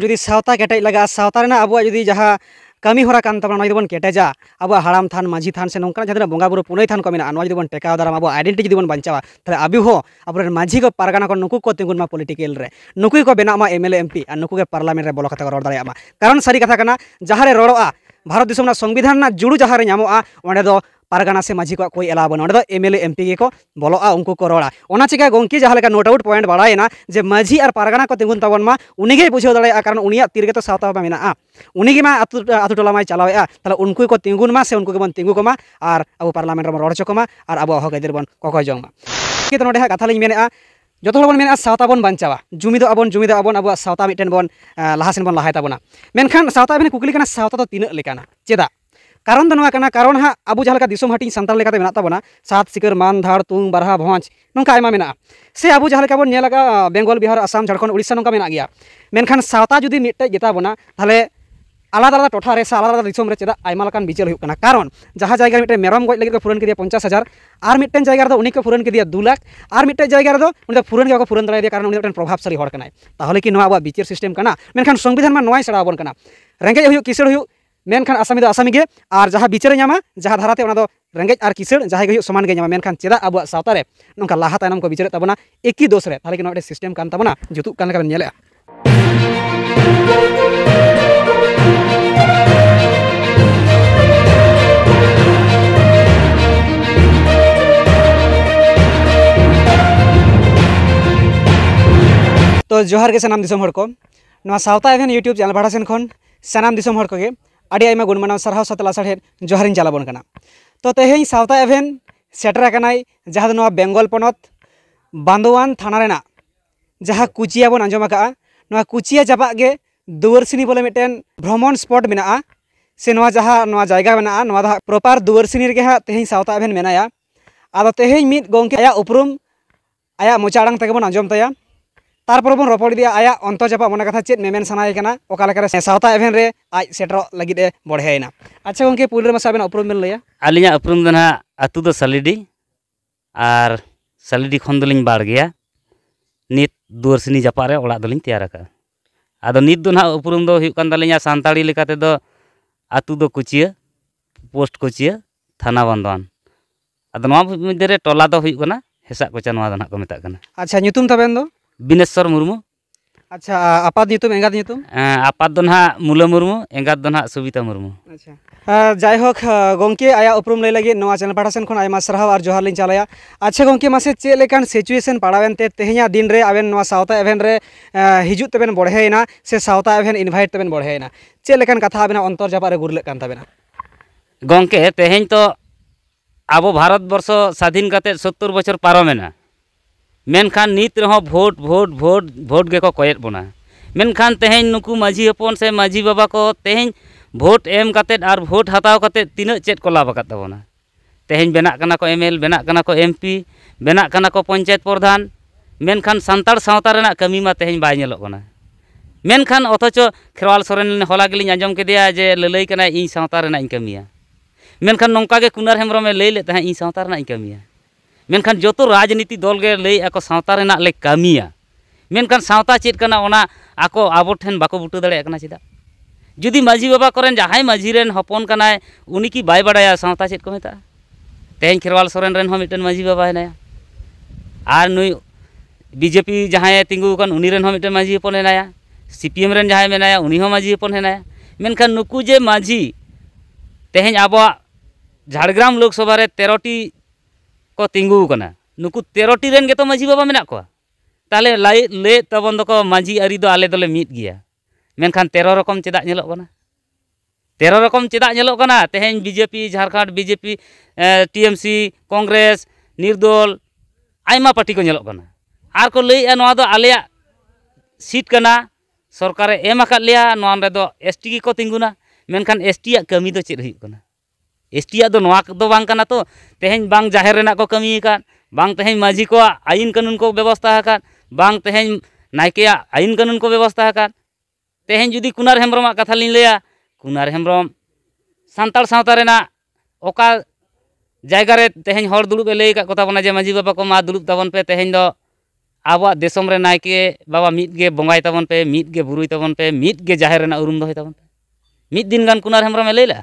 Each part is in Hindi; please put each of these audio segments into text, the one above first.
जुदी सावता केटेज लगा सावता अब जुदी जहाँ कमी हरा कान ताबना केटेजा अब हराम थान माझी थान से नोंका जदना बंगा बुरु पुनई थान को मेना नवा जुदी बन टेकाव दाराम अब आइडेंटिटी जुदी बन बंचावा अभी अब माझी को पारगाना को नुकु को तिंगुन मा पॉलिटिकल रे नुकु को बेना मा एमएलए एमपी आ नुकु के पार्लियामेंट बोलो कथा रोड दाया कारण सारी कथा कना जहाँ रे भारत संविधान जुड़ू जहाँ रे ᱯᱟᱨᱜᱟᱱᱟ ᱥᱮ ᱢᱟᱹᱡᱷᱤ ᱠᱚᱣᱟᱜ ᱠᱚ ᱮᱞᱟᱣ ᱵᱟᱹᱱᱩᱜᱼᱟ ᱚᱸᱰᱮ ᱫᱚ M L A M P ᱜᱮᱠᱚ ᱵᱚᱞᱚᱜᱼᱟ ᱩᱱᱠᱩ ᱠᱚ ᱨᱚᱲᱟ ᱚᱱᱟ ᱪᱤᱠᱟᱹ ᱜᱚᱢᱠᱮ ᱡᱟᱦᱟᱸ ᱞᱮᱠᱟ ᱱᱳᱴ ᱟᱣᱩᱴ ᱯᱚᱭᱮᱱᱴ ᱵᱟᱲᱟᱭᱮᱱᱟ ᱡᱮ ᱢᱟᱹᱡᱷᱤ ᱟᱨ ᱯᱟᱨᱜᱟᱱᱟ ᱠᱚ ᱛᱤᱸᱜᱩᱱ ᱛᱟᱵᱚᱱ ᱢᱟ ᱩᱱᱤᱜᱮᱭ ᱵᱩᱡᱷᱟᱹᱣ ᱫᱟᱲᱮᱭᱟᱜᱼᱟ ᱠᱟᱨᱚᱱ ᱩᱱᱤᱭᱟᱜ ᱛᱤ ᱨᱮᱜᱮ ᱛᱚ ᱥᱟᱶᱛᱟ ᱵᱟ ᱢᱮᱱᱟᱜᱼᱟ ᱩᱱᱤᱜᱮ ᱢᱟ ᱟᱛᱩ ᱟᱛᱩ ᱴᱚᱞᱟ ᱢᱟᱭ ᱪᱟᱞᱟᱣᱮᱜᱼᱟ ᱛᱟᱦᱞᱮ ᱩᱱᱠᱩ ᱠᱚ ᱛᱤᱸᱜᱩᱱ ᱢᱟ ᱥᱮ ᱩᱱᱠᱩ ᱜᱮᱵᱚᱱ ᱛᱤᱸᱜᱩ ᱠᱚᱢᱟ ᱟᱨ ᱟᱵᱚ ᱯᱟᱨᱞᱟᱢᱮᱱᱴ ᱨᱮᱵᱚᱱ ᱨᱚᱲ ᱦᱚᱪᱚ ᱠᱚᱢᱟ ᱟᱨ ᱟᱵᱚᱣᱟᱜ ᱦᱚᱠ ᱟᱹᱭᱫᱟᱹᱨ ᱵᱚᱱ ᱠᱚᱠᱚᱭ ᱡᱚᱝ ᱢᱟ ᱠᱤᱱᱛᱩ ᱱᱚᱰᱮ ᱦᱟᱸᱜ ᱠᱟᱛᱷᱟ ᱞᱤᱧ ᱢᱮᱱᱮᱜᱼᱟ ᱡᱚᱛᱚ ᱦᱚᱲ ᱵᱚᱱ ᱢᱮᱱᱟ ᱥᱟᱶᱛᱟ ᱵᱚᱱ ᱵᱟᱧᱪᱟᱣᱟ ᱡᱩᱢᱤᱫᱚᱜ ᱟᱵᱚᱱ ᱡᱩᱢᱤᱫᱚᱜ ᱟᱵᱚᱱ ᱟᱵᱚᱣᱟᱜ ᱥᱟᱶᱛᱟ ᱢᱤᱫᱴᱮᱱ ᱵᱚᱱ ᱞᱟᱦᱟ ᱥᱮᱱ ᱵᱚᱱ ᱞᱟᱦᱟᱭ ᱛᱟᱵᱚᱱᱟ ᱢᱮᱱᱠᱷᱟᱱ ᱥᱟᱶᱛᱟ ᱟᱵᱮᱱ ᱠᱩᱠᱞᱤ ᱠᱟᱱᱟ ᱥᱟᱶᱛᱟ ᱫᱚ ᱛᱤᱱᱟᱹᱜ ᱞᱮᱠᱟᱱᱟ ᱪᱮᱫᱟᱜ कारण तो कारण हाँ अब जहाँ दिसम हाटी सानतालबा सात सिकर मान धार तुम बारहा भज नाम से अब जहाँ बन बेंगल बिहार आसाम झारखंड उड़ीसा नौका मेरा गया मेखान सावता जुदी मिट्टे जेताबना तेल आलदा आलदा टारे आलदा आलदा चेदा विचल होना कारण जहाँ जगह मेरे मेरम गज लगे फुरन के पंचाश हजार और मिट्ट जगह उन्नी को फुरन के दुलाख और मिट्ट जगह फुरन के फुरन दाए कारण उन्नी प्रभावशाली कि विचर सिसटेम संविधान में नई सेड़ा बन रेगे किसड़ मेखान आसामी आसामी और जहाँ बिचारे नामा जहाँ धाराते उना दो और किसान जहाँ गयो समान गे नामा मेनखान चेदा अब सावता ना नंका लाहा को बिचारे तबना एक ही दोस रे ताले के नोटे तो जोहार के सामान दिसम यूट्यूब चैनल पाठा सेन सामान सनाम को आई गुणमान सारा सतला साढ़े जहाँ ही चलाबन का तो तेहे सावता एभेन सेटर जहाँ बेंगल पनत बांदवान थाना जहाँ कुचिया बन आजम का कुचिया चाबागे दुआर सिनी बोले मिट्टन भ्रमण स्पट मे से जहाँ जैगा मे प्रपार दुआर सिनी रे हाँ तेहे सावता एभेन मेना अब तेहे मिट गए उपरूम आया मोचाड़ांग बन आजम तया ᱛᱟᱨᱯᱚᱨᱮ ᱵᱚᱱ ᱨᱚᱯᱚᱲ ᱤᱫᱤᱭᱟ ᱟᱭᱟᱜ ᱚᱱᱛᱚ ᱡᱟᱯᱟᱜ ᱢᱚᱱᱮ ᱠᱟᱛᱷᱟ ᱪᱮᱫ ᱢᱮᱢᱮᱱ ᱥᱟᱱᱟᱭᱮ ᱠᱟᱱᱟ ᱚᱠᱟ ᱞᱮᱠᱟᱨᱮ ᱥᱟᱶᱛᱟ ᱮᱵᱷᱮᱱ ᱨᱮ ᱟᱡ ᱥᱮᱴᱮᱨᱚᱜ ᱞᱟᱹᱜᱤᱫ ᱮ ᱵᱚᱲᱦᱮᱭᱮᱱᱟ ᱟᱪᱪᱷᱟ ᱜᱚᱝᱠᱮ ᱯᱩᱭᱞᱩ ᱨᱮ ᱢᱟᱥᱮ ᱟᱵᱮᱱ ᱩᱯᱨᱩᱢ ᱵᱮᱱ ᱞᱟᱹᱭᱟ ᱟᱹᱞᱤᱧᱟᱜ ᱩᱯᱨᱩᱢ ᱫᱚ ᱱᱟᱦᱟᱜ ᱟᱛᱳ ᱫᱚ ᱥᱟᱞᱤᱰᱤ ᱟᱨ ᱥᱟᱞᱤᱰᱤ ᱠᱷᱚᱱ ᱫᱚᱞᱤᱧ ᱵᱟᱲ ᱜᱮᱭᱟ ᱱᱤᱛ ᱫᱩᱣᱟᱹᱨᱥᱤᱱᱤ ᱡᱟᱯᱟᱜ ᱨᱮ ᱚᱲᱟᱜ ᱫᱚᱞᱤᱧ ᱛᱮᱭᱟᱨ ᱟᱠᱟᱫᱟ ᱟᱫᱚ ᱱᱤᱛ ᱫᱚ ᱱᱟᱦᱟᱜ ᱩᱯᱨᱩᱢ ᱫᱚ ᱦᱩᱭᱩᱜ ᱠᱟᱱ ᱛᱟᱹᱞᱤᱧᱟ ᱥᱟᱱᱛᱟᱲᱤ ᱞᱮᱠᱟ ᱛᱮᱫᱚ ᱟᱛᱳ ᱫᱚ ᱠᱩᱪᱤᱭᱟᱹ ᱯᱳᱥᱴ ᱠᱩᱪᱤᱭᱟᱹ ᱛᱷᱟᱱᱟ ᱵᱟᱸᱫᱣᱟᱱ ᱟᱫᱚ ᱱᱚᱣᱟ ᱢᱚᱫᱽᱫᱷᱮ ᱨᱮ ᱴᱚᱞᱟ ᱫᱚ ᱦᱩᱭᱩᱜ ᱠᱟᱱᱟ ᱦᱮᱥᱟᱜ ᱠᱚᱪᱟ ᱱᱚᱣᱟ ᱫᱚ ᱱᱟᱦᱟᱜ ᱠᱚ ᱢᱮᱛᱟᱜ ᱠᱟᱱᱟ ᱟᱪᱪᱷᱟ ᱧᱩᱛᱩᱢ ᱛᱟᱵᱮᱱ ᱫᱚ बीनेश्वर मुर्मू अच्छा आपात नितुम आपात दन हा मुला मुर्मू एंगात दन सुविता मुर्मू अच्छा जाय होक गोंके आया उपरुम ले लगे नवा चैनल पाटा सेन खन आयमा सरहाव आर जोहार लिन चालाया अच्छा गंके मासे चेकान लेकान सिचुएशन पाड़ावेन ते दिन रे आवेन नवा सावता एवेन रे हिजु तेबेन बड़हेना से सावता एवेन इनवाइट तेबेन बढ़ेना चे कथा आबेना अंतर जापा रे गुरले कान तबेना गोंके तेहन तो आबो भारत बर्ष स्वाधीन काते 70 बछर पारमेना मेखान नित रहे भोट भोट भोट भोट के कयद बोना मेखान तेह नुकू माझी हपन से माझी बाबा को तेहे भोट एम और भोट हत्या तीन चेक को लाभना तेह बना को एम एल बना को एमपी पी बना को पंचायत प्रधान मेखान सानतारा कमी में तेहन बलोना मेखान अथच खेरवाल सोरेन हलागेली आजम के जे लैलना इन सातारमी मेखान नौका कुनार हेम्रमे लैलता इन सातारमी मेखान जो तो राजनीति दल के लैता कमिया मेखान सावता चेकना अब ठेन बाको बुटो दाड़ा चेदा जुदी माझी बाबा करें जहां माझी हपन कनाय उनकी की बड़ा सावता चेक को मेता तेज खेरवाल सोन माझी बाबा है और नु बीजेपी जहां तिंगूकान उन्हीं माझी हपन है सीपीएम जहां मेना उन्हीं माझी हपन है मेखान नुकू जे माझी तेज अब झाड़ग्राम लोकसभा तेरटी को तिंगू कना नुकु तेरटी रेन गेतो बाबा मेना को ताले लाई ले तबन दको दो आले दले मीत गिया मेनखान तेरो रकम चेदा नेलो कना तेरो रकम चेदा नेलो BJP Jharkhand BJP TMC Congress निर्दल आमा पार्टी को नेलो कना को लेया नवा सीट कना सरकारे एम आकात लेया एस टी दो एसटी को तिंगुना मेनखान एसटी या कमी दो चेद एस एसटीआ तो तेज जाहिर को कमी बांग तेज माझी को आईन कानून को व्यवस्था आकार नायके आईन कानून को व्यवस्था आकार तेज जुदी कुनार हेम्रम कथा लिंग लिया कुनार हेम्रम सानतार सा जगार तेज हर दुड़बे लैकना जे माझी बाबा को माँ दुड़ब तबन पे तेज आवा देशम नायके बाबा मिदे बंगाई तबन पे मिदे तबन पे मिदे जाहिर उरुम दोई पे मिद दिन गान कुनार हेम्रम लैला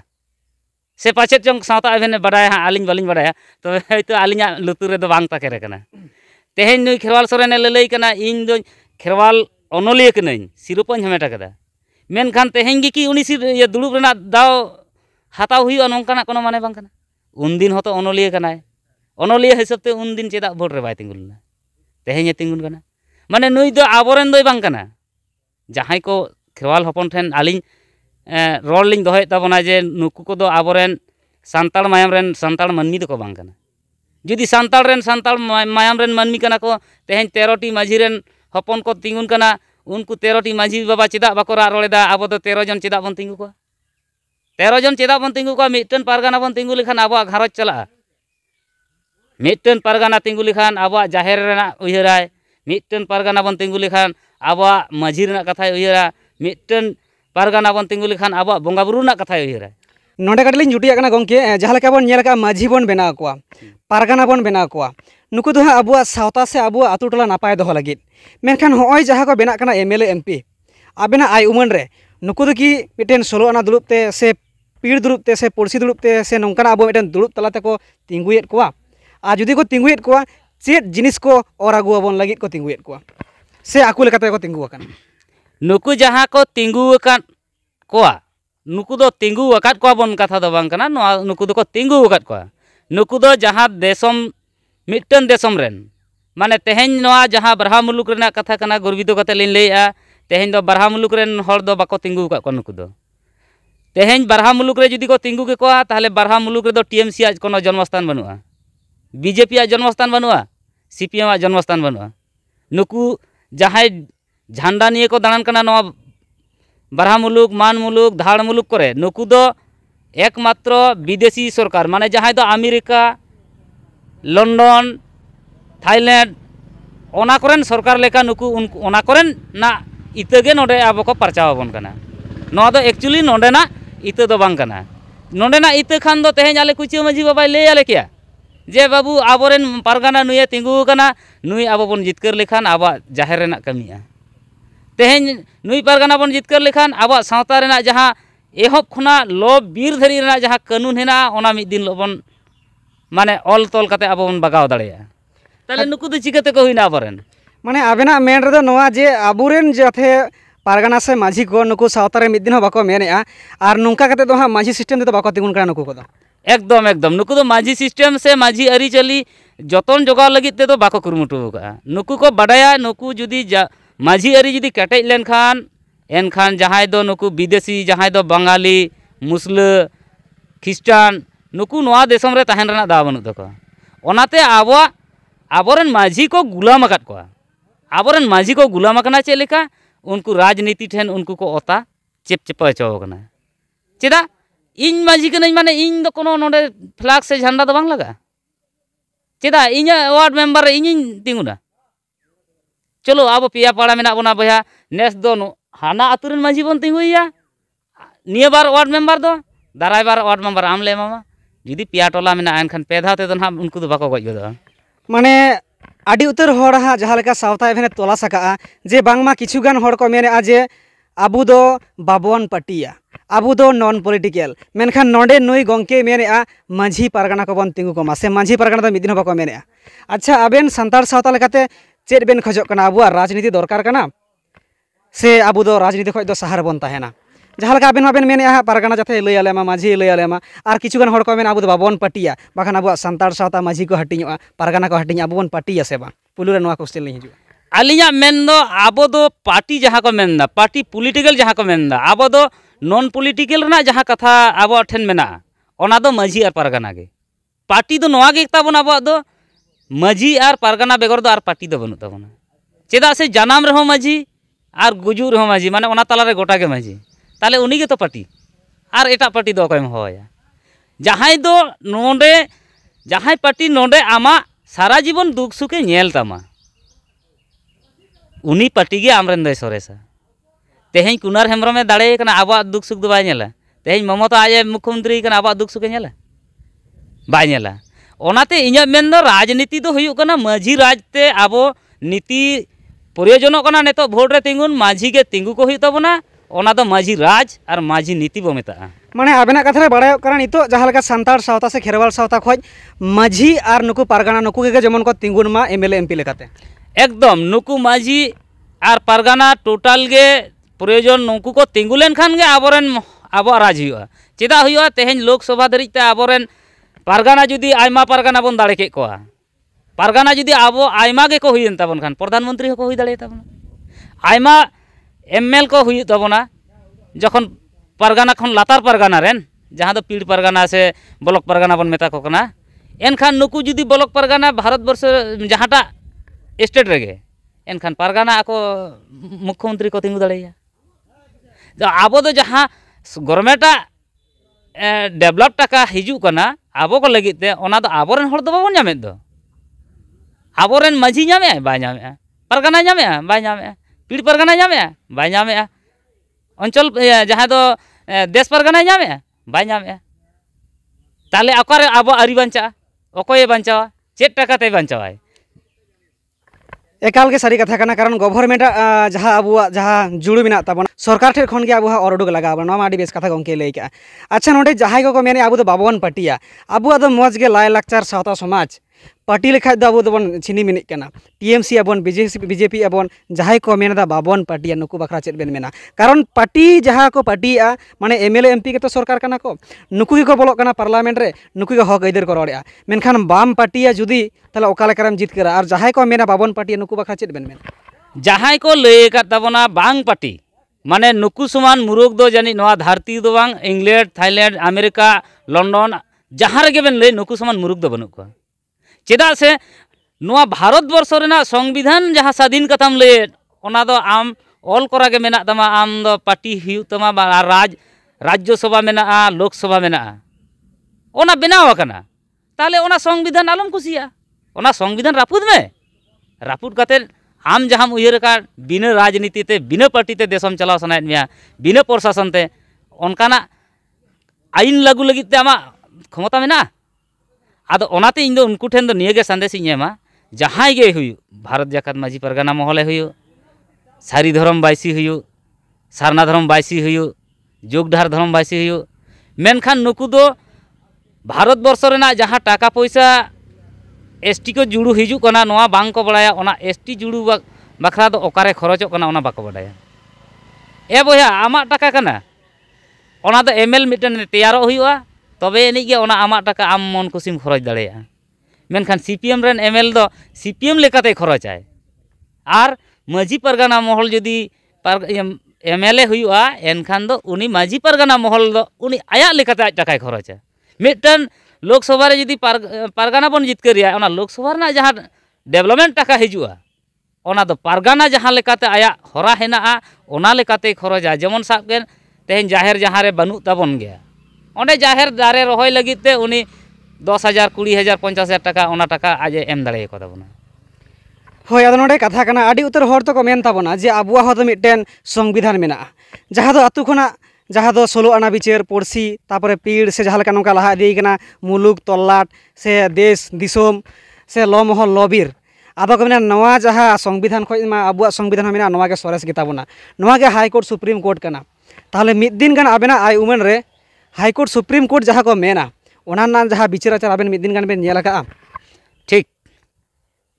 से पाचेद चो सौता अभी बड़ा हाँ अली बाली बड़ा तब तो अली लुतुर तकेर तेहे नई खेरवाल सोरेन लैकना इन दो खेरवाल अनलिया कनाई सिरपा हमेटा मनखान तेहे की दुड़ब दाव हताव हो नौकान को माने बना उन दिन हत अनलिया अनलिया हिसाब से उन दिन चेदा भोट रे तिंगुलना तेहे तिंगुन माने नई तो अबरें दाई को खेरवाल हपन ठेन अली ᱨᱚᱲ ᱞᱤᱧ ᱫᱚᱦᱚᱭᱮᱫ ᱛᱟᱵᱚᱱᱟ ᱡᱮ ᱱᱩᱠᱩ ᱠᱚᱫᱚ ᱟᱵᱚᱨᱮᱱ ᱥᱟᱱᱛᱟᱲ ᱢᱟᱭᱟᱢ ᱨᱮᱱ ᱥᱟᱱᱛᱟᱲ ᱢᱟᱹᱱᱢᱤ ᱫᱚᱠᱚ ᱵᱟᱝ ᱠᱟᱱᱟ ᱡᱩᱫᱤ ᱥᱟᱱᱛᱟᱲ ᱨᱮᱱ ᱥᱟᱱᱛᱟᱲ ᱢᱟᱭᱟᱢ ᱨᱮᱱ ᱢᱟᱹᱱᱢᱤ ᱠᱟᱱᱟ ᱠᱚ ᱛᱮᱦᱮᱧ ᱛᱮᱨᱚᱴᱤ ᱢᱟᱺᱡᱷᱤ ᱨᱮᱱ ᱦᱚᱯᱚᱱ ᱠᱚ ᱛᱤᱸᱜᱩᱱ ᱠᱟᱱᱟ ᱩᱱᱠᱩ ᱛᱮᱨᱚᱴᱤ ᱢᱟᱺᱡᱷᱤ ᱵᱟᱵᱟ ᱪᱮᱫᱟᱜ ᱵᱟᱠᱚ ᱨᱟᱜ ᱨᱚᱲᱮᱫᱟ ᱟᱵᱚ ᱫᱚ ᱛᱮᱨᱚ ᱡᱚᱱ ᱪᱮᱫᱟᱜ ᱵᱚᱱ ᱛᱤᱸᱜᱩ ᱠᱚᱣᱟ ᱛᱮᱨᱚ ᱡᱚᱱ ᱪᱮᱫᱟᱜ ᱵᱚᱱ ᱛᱤᱸᱜᱩ ᱠᱚᱣᱟ ᱢᱤᱫᱴᱮᱱ ᱯᱟᱨᱜᱟᱱᱟ ᱵᱚᱱ ᱛᱤᱸᱜᱩ ᱞᱮᱠᱷᱟᱱ ᱟᱵᱚᱣᱟᱜ ᱜᱷᱟᱨᱚᱸᱡᱽ ᱪᱟᱞᱟᱜᱼᱟ ᱢᱤᱫᱴᱮᱱ ᱯᱟᱨᱜᱟᱱᱟ ᱛᱤᱸᱜᱩ ᱞᱮᱠᱷᱟᱱ ᱟᱵᱚᱣᱟᱜ ᱡᱟᱦᱮᱨ ᱨᱮᱱᱟᱜ ᱩᱭᱦᱟᱹᱨᱟᱭ ᱢᱤᱫᱴᱮᱱ ᱯᱟᱨᱜᱟᱱᱟ ᱵᱚᱱ ᱛᱤᱸᱜᱩ ᱞᱮᱠᱷᱟᱱ ᱟᱵᱚᱣᱟᱜ ᱢᱟᱺᱡᱷᱤ ᱨᱮᱱᱟᱜ ᱠᱟᱛᱷᱟᱭ ᱩᱭᱦᱟᱹᱨᱟ ᱢᱤᱫᱴᱮᱱ पारगाना बन तीगू ᱞᱮᱠᱷᱟᱱ ᱟᱵᱚᱣᱟᱜ ᱵᱚᱸᱜᱟ ᱵᱩᱨᱩ ᱨᱮᱱᱟᱜ ᱠᱟᱛᱷᱟᱭ ᱩᱭᱦᱟᱹᱨᱟ नोडे कटली जुटी गमके जहाँ बन माझी बन बना पारगाना बन बना नुकू हाँ अब सावता से अब आतू नपाय दो लगे मेखान हई जहाँ बना एम एल एम पी आबना आई उमन रे नुकू कि मिट्टन सोलोना दुड़ुबते से पीड़ दुड़ुबते से पड़सी दुड़ुबते से नौकाना अब मिट्टन दुड़ुब तलाते को तिंगुएद को और जुदी को तिंगुएद को चेद जिनिस को और अगुआबन लगे को तिंगुएद को से आकू लेकाते नुकु जहाँ को तिंगू कोआ नुकु कथा दो बांग कना नुकु दो देशम रेन माने तेहेन नोआ जहाँ बरहा रेना कथा कना गर्वित कते लिन लेया तेहेन दो बरहा मुलुक रेन हर दो बाको तिंगू का को नुकु दो तेहेन बरहा मुलुक रे जुदी को तिंगू के कोआ ताहले बरहा रे दो टीएमसी आज कोनो जन्मस्थान बनुआ बीजेपी आज जन्मस्थान बनुआ सीपीएम आज जन्मस्थान बनुआ नुकु जहाँ ঝান্ডা নিয়ে ᱠᱚ ᱫᱟᱬᱟᱱ ᱠᱟᱱᱟ ᱱᱚᱣᱟ ᱵᱟᱨᱦᱟ ᱢᱩᱞᱩᱠ ᱢᱟᱱ ᱢᱩᱞᱩᱠ ᱫᱷᱟᱲ ᱢᱩᱞᱩᱠ ᱠᱚᱨᱮ একমাত্র বিদেশি সরকার মানে যাহাই তো আমেরিকা লন্ডন থাইল্যান্ড অনা করেন সরকার লেখা নুকু অনা করেন না ইতগে নোডে আবকো পারচাওয়াবন কানা নোয়া দো একচুয়ালি নোডে না ইতে দো বাং কানা নোডে না ইতে খান দো তেহেন আলে কুচিও মাঝি বাবাই লে আলে কিয়া যে বাবু আবরেন পারগানা নুয়ে তিঙ্গু কানা নুই আবো বন জিতকার লেখান আবা জাহের কামিয়া ᱛᱮᱦᱮᱧ ᱱᱩᱭ ᱯᱟᱨᱜᱟᱱᱟ ᱵᱚᱱ ᱡᱤᱛᱠᱟᱹᱨ ᱞᱮᱠᱷᱟᱱ ᱟᱵᱚᱣᱟᱜ ᱥᱟᱶᱛᱟ ᱨᱮᱱᱟᱜ ᱡᱟᱦᱟᱸ ᱮᱦᱚᱵ ᱠᱷᱚᱱᱟᱜ ᱞᱚ ᱵᱤᱨ ᱫᱷᱟᱹᱨᱤ ᱨᱮᱱᱟᱜ ᱡᱟᱦᱟᱸ ᱠᱟᱹᱱᱩᱱ ᱦᱮᱱᱟᱜᱼᱟ ᱚᱱᱟ ᱢᱤᱫ ᱫᱤᱱ ᱦᱤᱞᱳᱜ ᱵᱚᱱ ᱢᱟᱱᱮ ᱚᱞ ᱛᱚᱞ ᱠᱟᱛᱮ ᱟᱵᱚ ᱵᱚᱱ ᱵᱟᱜᱟᱣ ᱫᱟᱲᱮᱭᱟᱜᱼᱟ ᱛᱟᱦᱚᱞᱮ ᱱᱩᱠᱩ ᱫᱚ ᱪᱤᱠᱟᱹᱛᱮ ᱠᱚ ᱦᱩᱭᱱᱟ ᱟᱵᱚᱨᱮᱱ ᱢᱟᱱᱮ ᱟᱵᱮᱱᱟᱜ ᱢᱮᱱ ᱨᱮᱫᱚ ᱱᱚᱣᱟ ᱡᱮ ᱟᱵᱚᱨᱮᱱ ᱡᱟᱛᱮ ᱯᱟᱨᱜᱟᱱᱟ ᱥᱮ ᱢᱟᱹᱡᱷᱤ ᱠᱚ ᱱᱩᱠᱩ ᱥᱟᱶᱛᱟ ᱨᱮ ᱢᱤᱫ ᱫᱤᱱ ᱦᱚᱸ ᱵᱟᱠᱚ ᱢᱮᱱᱮᱜᱼᱟ ᱟᱨ ᱱᱚᱝᱠᱟ ᱠᱟᱛᱮ ᱫᱚ ᱦᱟᱸᱜ ᱢᱟᱹᱡᱷᱤ ᱥᱤᱥᱴᱮᱢ ᱛᱮᱫᱚ ᱵᱟᱠᱚ ᱛᱤᱸᱜᱩᱱ ᱠᱟᱱᱟ ᱱᱩᱠᱩ ᱠᱚᱫᱚ একদম একদম নুকু তো মাঝি সিস্টেম সে মাঝি আরিচালি যতন জোগাও লাগি তো বাকো কুরুমুটু আকা নুকু কো বাডায়া নুকু যদি माझीआरी जी कटे लेखान एनखान जहाँ दो नुक विदेशी जहाँ दो बंगाली मुसल ख्रीस्टान नुक तहन दा बनू तको अब आबोन माझी को गुलाम को आबोन माझी को गुलाम चलका उनको राजनीति ठेन उनको को अता चेप चेपा चोना चेदा इन माझी कने माने इन को फ्लैग से झंडा तो बांग लगा चेदा इन वार्ड मेम्बर इन तीगुना चलो अब पे पाड़ा में बोना बया नेस दो हाना अतुर माझी बन तिंगुया निये बार वार्ड मेम्बर दो दाराय बार वार्ड मेम्बर आम ले मामा जुदी पे टोला में खान पे धाव तेद ना उनको तो बाको गज गदा माने आड़ी उतर हर हाँ जहाँ सावता एवं तलाश सका जे बांगमा किछुगान हर को मेने जे आबू दो बाबुआन पाटिया आबू दो नॉन पॉलिटिकल मेनखान नोडे नई गंके मेने माझी पारगना को बन तिंगु कोमा से माझी पारगना तो मिदिन बाको मेने अच्छा अबेन संतार सावता लेकाते चेद बन खोज अब राजनीति दरकार से अब राजनीति खुद सहार बन जहाँ बेन माबेन मेने पारगाना जाते लै आलेमा माझी लै आलेमा और किचुगन को मेन अब बाबन पाटिया बाखान अब सानतार सावता माझी को हटिंग पारगाना को हटिंग अब पाटिया से बा पुलुरे नवा क्वेश्चन लिंग हजु आलिया अब पार्टी जहाँ को मेन पार्टी पोलिटिकल जहाँ को मेन अब नन पोलिटिकल जहाँ कथा अब ठेन मेना माझी और पारगाना पार्टी तो नागे के ताबन अब माझी और पारगाना बेगर दो पार्टी बनू तब चेदा से जानम रहे माझी और गुजू रहे माझी माना तलारे गोटागे माझी तेल उन्नी तो पार्टी और एट पार्टी अकयम हवाया जहां दो नोडे जहां पार्टी नोडे आमा सारा जीवन दुख सुखे नलतामा उन्नी पार्टी आमरन दरसा तेहे कुनार हेम्रमे दाड़ेना अब दुख सुख तो बेला तेहे ममता आज मुख्यमंत्री अब दुख सुखे बेला इंजन राजनीति तो माझी राजते अब नीति प्रयोजन नित तो भोट रे तिंगुन माझी के तीगू को होना तो माझी राज और माझी नीति बो मेता माने अब कथा बड़ा नित सानार सावता से खेरवाल सावता खोज माझी और नुक पारगाना नुक जमन को तीगुन मा एम एल एम पी एकदम नुक माझी और पारगाना टोटाल प्रयोजन नुक को तिंगू लेन खान अब अब राज चेदा हो तेज लोकसभा धरते अबरें ᱯᱟᱨᱜᱟᱱᱟ ᱡᱩᱫᱤ ᱟᱭᱢᱟ ᱯᱟᱨᱜᱟᱱᱟ ᱵᱚᱱ ᱫᱟᱲᱮ ᱠᱮᱫ ᱠᱚᱣᱟ ᱯᱟᱨᱜᱟᱱᱟ ᱡᱩᱫᱤ ᱟᱵᱚ ᱟᱭᱢᱟ ᱜᱮᱠᱚ ᱦᱩᱭᱮᱱ ᱛᱟᱵᱚᱱ ᱠᱷᱟᱱ ᱯᱨᱚᱫᱷᱟᱱ ᱢᱚᱱᱛᱨᱤ ᱦᱚᱸᱠᱚ ᱦᱩᱭ ᱫᱟᱲᱮᱭᱟᱛᱟᱵᱚᱱᱟ ᱟᱭᱢᱟ ᱮᱢᱮᱞ ᱠᱚ ᱦᱩᱭᱩᱜ ᱛᱟᱵᱚᱱᱟ ᱡᱚᱠᱷᱚᱱ ᱯᱟᱨᱜᱟᱱᱟ ᱠᱷᱚᱱ ᱞᱟᱛᱟᱨ ᱯᱟᱨᱜᱟᱱᱟ ᱨᱮᱱ ᱡᱟᱦᱟᱸ ᱫᱚ ᱯᱤᱲ ᱯᱟᱨᱜᱟᱱᱟ ᱥᱮ ᱵᱞᱚᱠ ᱯᱟᱨᱜᱟᱱᱟ ᱵᱚᱱ ᱢᱮᱛᱟ ᱠᱚ ᱠᱟᱱᱟ ᱮᱱᱠᱷᱟᱱ ᱱᱩᱠᱩ ᱡᱩᱫᱤ ᱵᱞᱚᱠ ᱯᱟᱨᱜᱟᱱᱟ ᱵᱷᱟᱨᱚᱛ ᱵᱚᱨᱥᱚ ᱡᱟᱦᱟᱸᱴᱟᱜ ᱥᱴᱮᱴ ᱨᱮᱜᱮ ᱮᱱᱠᱷᱟᱱ ᱯᱟᱨᱜᱟᱱᱟ ᱟᱠᱚ ᱢᱩᱠᱷᱚᱢᱚᱱᱛᱨᱤ ᱠᱚ ᱛᱤᱸᱜᱩ ᱫᱟᱲᱮᱭᱟᱜᱼᱟ ᱟᱵᱚ ᱫᱚ ᱡᱟᱦᱟᱸ ᱜᱚᱨᱢᱮᱴᱟᱜ ᱰᱮᱵᱷᱞᱚᱯ ᱴᱟᱠᱟ ᱦᱤᱡᱩᱜ ᱠᱟᱱᱟ अब को लगते अब बाबन अब माझी नाम बामे परगना नाम बामे पीढ़ परगना अंचल जहाँ दस परगना नाम बामे तेल अब आरी बाचा अकोए बाचा चेद टाकते बाचावे एकाल सारी कथा करना कारण गवर्नमेंट जहाँ अब जहाँ जुड़ू में तब सरकार ठे खन अब और लगा बेस कथा गमे लेकिन अच्छा ना जहाँ को मेने अब तो बाबन पाटिया अब मजगे लाइलाचार सावता समाज ᱯᱟᱴᱤ ᱞᱮᱠᱷᱟᱡ ᱫᱚ ᱟᱵᱚ ᱫᱚᱵᱚᱱ ᱪᱷᱤᱱᱤ ᱢᱮᱱᱮᱜ ᱠᱟᱱᱟ ᱴᱤᱮᱢᱥᱤ ᱟᱵᱚᱱ ᱵᱤᱡᱮᱯᱤ ᱟᱵᱚᱱ ᱡᱟᱦᱟᱸᱭ ᱠᱚ ᱢᱮᱱᱫᱟ ᱵᱟᱵᱚᱱ ᱯᱟᱴᱤᱭᱟ ᱱᱩᱠᱩ ᱵᱟᱠᱷᱨᱟ ᱪᱮᱫ ᱵᱮᱱ ᱢᱮᱱᱟ ᱠᱟᱨᱚᱱ ᱯᱟᱴᱤ ᱡᱟᱦᱟᱸ ᱠᱚ ᱯᱟᱴᱤᱭᱟ ᱢᱟᱱᱮ ᱮᱢᱮᱞᱮ ᱮᱢᱯᱤ ᱜᱮᱛᱚ ᱥᱚᱨᱠᱟᱨ ᱠᱟᱱᱟ ᱠᱚ ᱱᱩᱠᱩ ᱜᱮᱠᱚ ᱵᱚᱞᱚᱜ ᱠᱟᱱᱟ ᱯᱟᱨᱞᱟᱢᱮᱱᱴ ᱨᱮ ᱱᱩᱠᱩ ᱜᱮ ᱦᱚᱠ ᱟᱹᱭᱫᱟᱹᱨ ᱠᱚ ᱨᱚᱲᱮᱜᱼᱟ ᱢᱮᱱᱠᱷᱟᱱ ᱵᱟᱢ ᱯᱟᱴᱤᱭᱟ ᱡᱩᱫᱤ ᱛᱟᱦᱞᱮ ᱚᱠᱟ ᱞᱮᱠᱟᱨᱮᱢ ᱡᱤᱛᱠᱟᱹᱨᱟ ᱟᱨ ᱡᱟᱦᱟᱸᱭ ᱠᱚ ᱢᱮᱱᱟ ᱵᱟᱵᱚᱱ ᱯᱟᱴᱤᱭᱟ ᱱᱩᱠᱩ ᱵᱟᱠᱷᱨᱟ ᱪᱮᱫ ᱵᱮᱱ ᱢᱮᱱᱟ ᱡᱟᱦᱟᱸᱭ ᱠᱚ ᱞᱟᱹᱭ ᱟᱠᱟᱫ ᱛᱟᱵᱚᱱᱟ ᱵᱟᱝ ᱯᱟᱴᱤ ᱢᱟᱱᱮ ᱱᱩᱠᱩ ᱥᱚᱢᱟᱱ ᱢᱩᱨᱩᱠ ᱫᱚ ᱡᱟᱹᱱᱤᱡ ᱱᱚᱣᱟ ᱫᱷᱟᱹᱨᱛᱤ ᱫᱚ ᱵᱟᱝ ᱤᱝᱞᱮᱱᱰ ᱛᱷᱟᱭᱞᱮᱱᱰ ᱟᱢᱮᱨᱤᱠᱟ ᱞᱚᱱᱰᱚᱱ ᱡᱟᱦᱟᱸ ᱨᱮᱜᱮ ᱵᱮᱱ ᱞᱟᱹᱭ ᱱᱩᱠᱩ ᱥᱚᱢᱟᱱ ᱢᱩᱨᱩᱠ ᱫᱚ ᱵᱟᱹᱱᱩᱜ ᱠᱚᱣᱟ ᱪᱮᱫᱟᱜ ᱥᱮ ᱱᱚᱣᱟ ᱵᱷᱟᱨᱚᱛᱵᱚᱨᱥᱚ ᱨᱮᱱᱟᱜ ᱥᱚᱝᱵᱤᱫᱷᱟᱱ ᱡᱟᱦᱟᱸ ᱥᱟᱫᱷᱤᱱ ᱠᱟᱛᱷᱟᱢ ᱞᱟᱹᱭᱮᱫ ᱚᱱᱟ ᱫᱚ ᱟᱢ ᱚᱞ ᱠᱚᱨᱟᱜᱮ ᱢᱮᱱᱟᱜ ᱛᱟᱢᱟ ᱟᱢ ᱫᱚ ᱯᱟᱴᱤ ᱦᱩᱭᱩᱜ ᱛᱟᱢᱟ ᱟᱨ ᱨᱟᱡᱽ ᱨᱟᱡᱽᱡᱚ ᱥᱚᱵᱷᱟ ᱢᱮᱱᱟᱜᱼᱟ ᱞᱳᱠ ᱥᱚᱵᱷᱟ ᱢᱮᱱᱟᱜᱼᱟ ᱚᱱᱟ ᱵᱮᱱᱟᱣ ᱟᱠᱟᱱᱟ ᱛᱟᱦᱚᱞᱮ ᱚᱱᱟ ᱥᱚᱝᱵᱤᱫᱷᱟᱱ ᱟᱞᱚᱢ ᱠᱩᱥᱤᱭᱟᱜᱼᱟ ᱚᱱᱟ ᱥᱚᱝᱵᱤᱫᱷᱟᱱ ᱨᱟᱹᱯᱩᱫ ᱢᱮ ᱨᱟᱹᱯᱩᱫ ᱠᱟᱛᱮᱫ ᱟᱢ ᱡᱟᱦᱟᱸᱢ ᱩᱭᱦᱟᱹᱨ ᱟᱠᱟᱫ ᱵᱤᱱᱟᱹ ᱨᱟᱡᱽᱱᱤᱛᱤ ᱛᱮ ᱵᱤᱱᱟᱹ ᱯᱟᱨᱴᱤ ᱛᱮ ᱫᱮᱥᱚᱢ ᱪᱟᱞᱟᱣ ᱥᱟᱱᱟᱭᱮᱫ ᱢᱮᱭᱟ ᱵᱤᱱᱟᱹ ᱯᱨᱚᱥᱟᱥᱚᱱ ᱛᱮ ᱚᱱᱠᱟᱱᱟᱜ ᱟᱹᱭᱤᱱ ᱞᱟᱹᱜᱩ ᱞᱟᱹᱜᱤᱫ ᱛᱮ ᱟᱢᱟᱜ ᱠᱷᱚᱢᱚᱛᱟ ᱢᱮᱱᱟᱜᱼᱟ ᱟᱫᱚ ᱚᱱᱟᱛᱮ ᱤᱧ ᱫᱚ ᱩᱱᱠᱩ ᱴᱷᱮᱱ ᱫᱚ ᱱᱤᱭᱟᱹᱜᱮ ᱥᱟᱸᱫᱮᱥᱤᱧ ᱮᱢᱟ ᱡᱟᱦᱟᱸᱭ ᱜᱮ ᱦᱩᱭᱩᱜ ᱵᱷᱟᱨᱚᱛ ᱡᱟᱠᱟᱛ ᱢᱟᱹᱡᱷᱤ ᱯᱟᱨᱜᱟᱱᱟ ᱢᱚᱦᱚᱞᱮ ᱦᱩᱭᱩᱜ ᱥᱟᱹᱨᱤ ᱫᱷᱚᱨᱚᱢ ᱵᱟᱭᱥᱤ ᱦᱩᱭᱩᱜ ᱥᱟᱨᱱᱟ ᱫᱷᱚᱨᱚᱢ ᱵᱟᱭᱥᱤ ᱦᱩᱭᱩᱜ ᱡᱳᱜ ᱰᱟᱦᱟᱨ ᱫᱷᱚᱨᱚᱢ ᱵᱟᱭᱥᱤ ᱦᱩᱭᱩᱜ ᱢᱮᱱᱠᱷᱟᱱ ᱱᱩᱠᱩ ᱫᱚ ᱵᱷᱟᱨᱚᱛ ᱵᱚᱨᱥᱚ ᱨᱮᱱᱟᱜ ᱡᱟᱦᱟᱸ ᱴᱟᱠᱟ ᱯᱚᱭᱥᱟ एसटी को जुड़ू हजू ना बांको बड़ाया ओना एसटी जुड़ू बाखरा दो ओकारे खरचोग ओना बाको बड़ाया ए बया आमा टाका एमएल मिटन तैयार हुआ ᱛᱚᱵᱮ ᱮᱱᱤᱡ ᱜᱮ ᱚᱱᱟ ᱟᱢᱟᱜ ᱴᱟᱠᱟ ᱟᱢ ᱢᱚᱱ ᱠᱩᱥᱤᱢ ᱠᱷᱚᱨᱚᱪ ᱫᱟᱲᱮᱭᱟᱜᱼᱟ ᱢᱮᱱᱠᱷᱟᱱ ᱥᱤᱯᱤᱮᱢ ᱨᱮᱱ ᱮᱢᱮᱞ ᱫᱚ ᱥᱤᱯᱤᱮᱢ ᱞᱮᱠᱟᱛᱮᱭ ᱠᱷᱚᱨᱚᱪᱟᱭ ᱟᱨ ᱢᱟᱹᱡᱷᱤ ᱯᱟᱨᱜᱟᱱᱟ ᱢᱚᱦᱚᱞ ᱡᱩᱫᱤ ᱮᱢᱮᱞᱮ ᱦᱩᱭᱩᱜᱼᱟ ᱮᱱᱠᱷᱟᱱ ᱫᱚ ᱩᱱᱤ ᱢᱟᱹᱡᱷᱤ ᱯᱟᱨᱜᱟᱱᱟ ᱢᱚᱦᱚᱞ ᱫᱚ ᱩᱱᱤ ᱟᱭᱟᱜ ᱞᱮᱠᱟᱛᱮ ᱟᱡ ᱴᱟᱠᱟᱭ ᱠᱷᱚᱨᱚᱪᱟ ᱢᱤᱫᱴᱟᱱ ᱞᱳᱠᱥᱚᱵᱷᱟ ᱨᱮ ᱡᱩᱫᱤ ᱯᱟᱨᱜᱟᱱᱟ ᱵᱚᱱ ᱡᱤᱛᱠᱟᱹᱨᱮᱭᱟ ᱚᱱᱟ ᱞᱳᱠᱥᱚᱵᱷᱟ ᱨᱮᱱᱟᱜ ᱡᱟᱦᱟᱸ ᱰᱮᱵᱷᱞᱚᱯᱢᱮᱱᱴ ᱴᱟᱠᱟ ᱦᱤᱡᱩᱜᱼᱟ ᱚᱱᱟ ᱫᱚ ᱯᱟᱨᱜᱟᱱᱟ ᱡᱟᱦᱟᱸ ᱞᱮᱠᱟᱛᱮ ᱟᱭᱟᱜ ᱦᱚᱨᱟ ᱦᱮᱱᱟᱜᱼᱟ ᱚᱱᱟ ᱞᱮᱠᱟᱛᱮᱭ ᱠᱷᱚᱨᱚᱪᱟ ᱡᱮᱢᱚᱱ ᱥᱟᱵ ᱠᱮᱱ ᱛᱮᱦᱮᱧ ᱡᱟᱦᱮᱨ ᱡᱟᱦᱟᱸ ᱨᱮ ᱵᱟᱹᱱᱩᱜ ᱛᱟᱵᱚᱱ ᱜᱮᱭᱟ ᱚᱸᱰᱮ ᱡᱟᱦᱮᱨ ᱫᱟᱨᱮ ᱨᱚᱦᱚᱭ ᱞᱟᱹᱜᱤᱫ ᱛᱮ ᱩᱱᱤ ᱫᱚᱥ ᱦᱟᱡᱟᱨ ᱠᱩᱲᱤ ᱦᱟᱡᱟᱨ ᱯᱚᱧᱪᱟᱥ ᱦᱟᱡᱟᱨ ᱴᱟᱠᱟ ᱚᱱᱟ ᱴᱟᱠᱟ ᱟᱡ ᱮ ᱮᱢ ᱫᱟᱲᱮᱭᱟᱠᱚ ᱛᱟᱵᱚᱱᱟ ᱦᱳᱭ ᱟᱫᱚ ᱱᱚᱰᱮ ᱠᱟᱛᱷᱟ ᱠᱟᱱᱟ ᱟᱹᱰᱤ ᱩᱛᱟᱹᱨ ᱦᱚᱲ ᱛᱚᱠᱚ ᱢᱮᱱ ᱛᱟᱵᱚᱱᱟ ᱡᱮ ᱟᱵᱚᱣᱟᱜ ᱦᱚᱸ ᱢᱤᱫᱴᱮᱱ ᱥᱚᱝᱵᱤᱫᱷᱟᱱ ᱢᱮᱱᱟᱜᱼᱟ ᱡᱟᱦᱟᱸ ᱫᱚ ᱟᱛᱳ ᱠᱷᱚᱱᱟᱜ ᱡᱟᱦᱟᱸ ᱫᱚ ᱥᱳᱞᱳ ᱟᱱᱟ ᱵᱤᱪᱟᱹᱨ ᱯᱚᱲᱥᱤ ᱛᱟᱨᱯᱚᱨᱮ ᱯᱤᱲ ᱥᱮ ᱡᱟᱦᱟᱸ ᱞᱮᱠᱟ ᱱᱚᱝᱠᱟ ᱞᱟᱦᱟ ᱤᱫᱤᱭ ᱠᱟᱱᱟ ᱢᱩᱞᱩᱠ ᱛᱚᱞᱞᱟᱴ ᱥᱮ ᱫᱮᱥ ᱫᱤᱥᱚᱢ ᱥᱮ ᱞᱚᱢᱚᱦᱚᱞ ᱞᱚᱵᱤᱨ ᱟᱫᱚ ᱠᱚ ᱢᱮᱱᱟ ᱱᱚᱣᱟ ᱡᱟᱦᱟᱸ ᱥᱚᱝᱵᱤᱫᱷᱟᱱ ᱠᱷᱚᱡ ᱢᱟ ᱟᱵᱚᱣᱟᱜ ᱥᱚᱝᱵᱤᱫᱷᱟᱱ ᱦᱚᱸ ᱢᱮᱱᱟᱜᱼᱟ ᱱᱚᱣᱟ ᱜᱮ ᱥᱚᱨᱮᱥ ᱜᱮᱛᱟᱵᱚᱱᱟ ᱱᱚᱣᱟ ᱜᱮ ᱦᱟᱭᱠᱳᱨᱴ ᱥᱩᱯᱨᱤᱢ ᱠᱳᱨᱴ ᱠᱟᱱᱟ ᱛᱟᱦᱚᱞᱮ ᱢᱤᱫ ᱫᱤᱱ ᱜᱟᱱ ᱟᱵᱮᱱᱟᱜ ᱟᱭ ᱩᱢᱮᱱ ᱨᱮ हाईकोर्ट सुप्रीम कोर्ट जहाँ को मेना ᱚᱱᱟ ᱡᱟᱦᱟᱸ ᱵᱤᱪᱟᱹᱨ ᱟᱪᱟᱨ ᱟᱵᱮᱱ ᱢᱤᱫ ᱫᱤᱱ ᱜᱟᱱ ᱵᱮᱱ ᱧᱮᱞ ᱟᱠᱟᱜᱼᱟ ᱴᱷᱤᱠ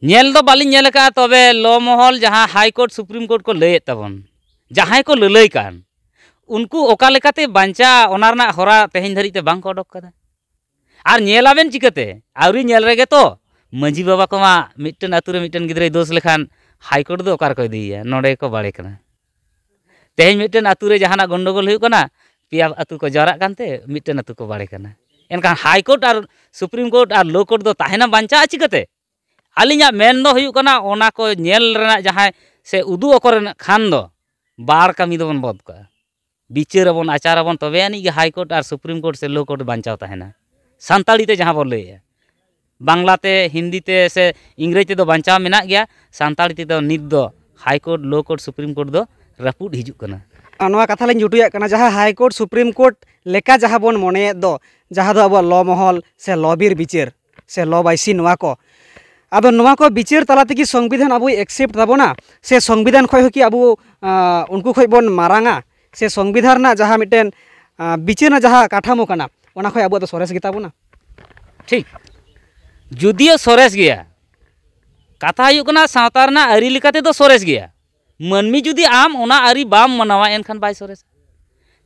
ᱧᱮᱞ ᱫᱚ ᱵᱟᱹᱞᱤᱧ ᱧᱮᱞ ᱟᱠᱟᱜᱼᱟ ᱛᱚᱵᱮ ᱞᱚ ᱢᱚᱦᱚᱞ ᱡᱟᱦᱟᱸ ᱦᱟᱭᱠᱳᱨᱴ ᱥᱩᱯᱨᱤᱢ ᱠᱳᱨᱴ ᱠᱚ ᱞᱟᱹᱭᱮᱫ ᱛᱟᱵᱚᱱ ᱡᱟᱦᱟᱸᱭ ᱠᱚ ᱞᱟᱹᱞᱟᱹᱭ ᱠᱟᱱ ᱩᱱᱠᱩ ᱚᱠᱟ ᱞᱮᱠᱟᱛᱮ ᱵᱟᱧᱪᱟᱜ ᱚᱱᱟ ᱨᱮᱱᱟᱜ ᱦᱚᱨᱟ ᱛᱮᱦᱮᱧ ᱫᱷᱟᱹᱨᱤᱡ ᱛᱮ ᱵᱟᱝ ᱠᱚ ᱚᱰᱚᱠ ᱠᱟᱫᱟ ᱟᱨ ᱧᱮᱞ ᱟᱵᱮᱱ ᱪᱤᱠᱟᱹᱛᱮ ᱟᱹᱣᱨᱤ ᱧᱮᱞ ᱨᱮᱜᱮ ᱛᱚ ᱢᱟᱺᱡᱷᱤ ᱵᱟᱵᱟ ᱠᱚᱢᱟ ᱢᱤᱫᱴᱮᱱ ᱟᱛᱩ ᱨᱮ ᱢᱤᱫᱴᱮᱱ ᱜᱤᱫᱽᱨᱟᱹᱭ ᱫᱳᱥ ᱞᱮᱠᱷᱟᱱ ᱦᱟᱭᱠᱳᱨᱴ ᱫᱚ ᱚᱠᱟ ᱨᱮᱠᱚ ᱤᱫᱤᱭᱮᱭᱟ ᱱᱚᱰᱮ ᱠᱚ ᱵᱟᱲᱮ ᱠᱟᱱᱟ ᱛᱮᱦᱮᱧ ᱢᱤᱫᱴᱮᱱ ᱟᱛᱩ ᱨᱮ ᱡᱟᱦᱟᱱᱟᱜ ᱜᱚᱱᱰᱳᱜᱳᱞ ᱦᱩᱭᱩᱜ ᱠᱟᱱᱟ पेयत जरागे मिट्टन अतु को बड़े करना एनखान हाईकोर्ट और सुप्रीम कोर्ट और लो कोर्ट तहना बांचा चिकाते अलिजा मेन को से उदूक खान बार कमी दो बद को विचार बन आचार बन तब हाईकोर्ट और सुप्रीम कोर्ट से लो कोर्ट बांचा तहना सानताड़ी जहाँ बन लैया बांगलाते हिंदी ते से इंग्रेज तेज बांचा मे सानी तीद हाईकोर्ट लो कोर्ट सुप्रीम ᱱᱚᱣᱟ ᱠᱟᱛᱷᱟ ᱞᱤᱧ ᱡᱩᱴᱩᱭᱟᱜ ᱠᱟᱱᱟ ᱡᱟᱦᱟᱸ ᱦᱟᱭᱠᱳᱨᱴ ᱥᱩᱯᱨᱤᱢ ᱠᱳᱨᱴ ᱞᱮᱠᱟ ᱡᱟᱦᱟᱸ ᱵᱚᱱ ᱢᱚᱱᱮᱭᱮᱫ ᱫᱚ ᱡᱟᱦᱟᱸ ᱫᱚ ᱟᱵᱚᱣᱟᱜ ᱞᱚ ᱢᱚᱦᱚᱞ ᱥᱮ ᱞᱚᱵᱤᱨ ᱵᱤᱪᱟᱹᱨ ᱥᱮ ᱞᱚ ᱵᱟᱭᱥᱤ ᱱᱚᱣᱟ ᱠᱚ अब को विचार तला तक संविधान अब एक्सेप्ट दाबना से संविधान खो कि अब उनको खो बन मारा से संविधान जहाँ मिट्टन विचार जहाँ काठामो खो अब सरस गेताबना ठीक जुदियो सरस गया कथा सावता आरी सरस गया मानमी जुदी आम ओना आरी बाम मनावा एनखान बाय सोरेस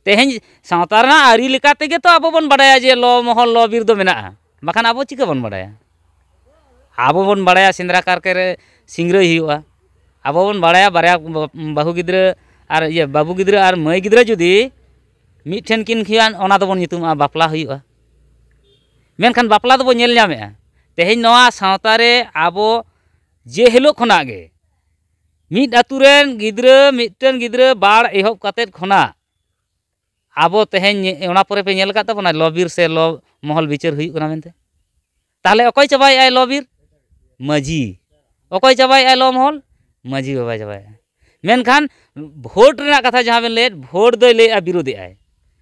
तेहें सावता आरी लेकाते तो अब बन बड़ाया जे लो महल लो बीर दो अब चिका बन बड़ा अब बन बड़ाया सेंद्रा कारके सिंगरे अब बन बड़ाया बारया बहु गिद्र ये बाबू गिद्र मई गिद्र जुदी मिठन किन खियान बापला हिवा बापला दो बन नवा सावता अब जे हेलो खना मिद आतुर गिद्रेटन गिद्रड़ एहब खना अब तेहरे पे तबना लबिर से लब महल विचार होना तेल अकय चाबाद लबिर माजी अकय चाबाद ल महल माजी बाबा चाबा मनखान भोट रहा कथा जहाँ बन लैद भोट दो लैया बिरोधी है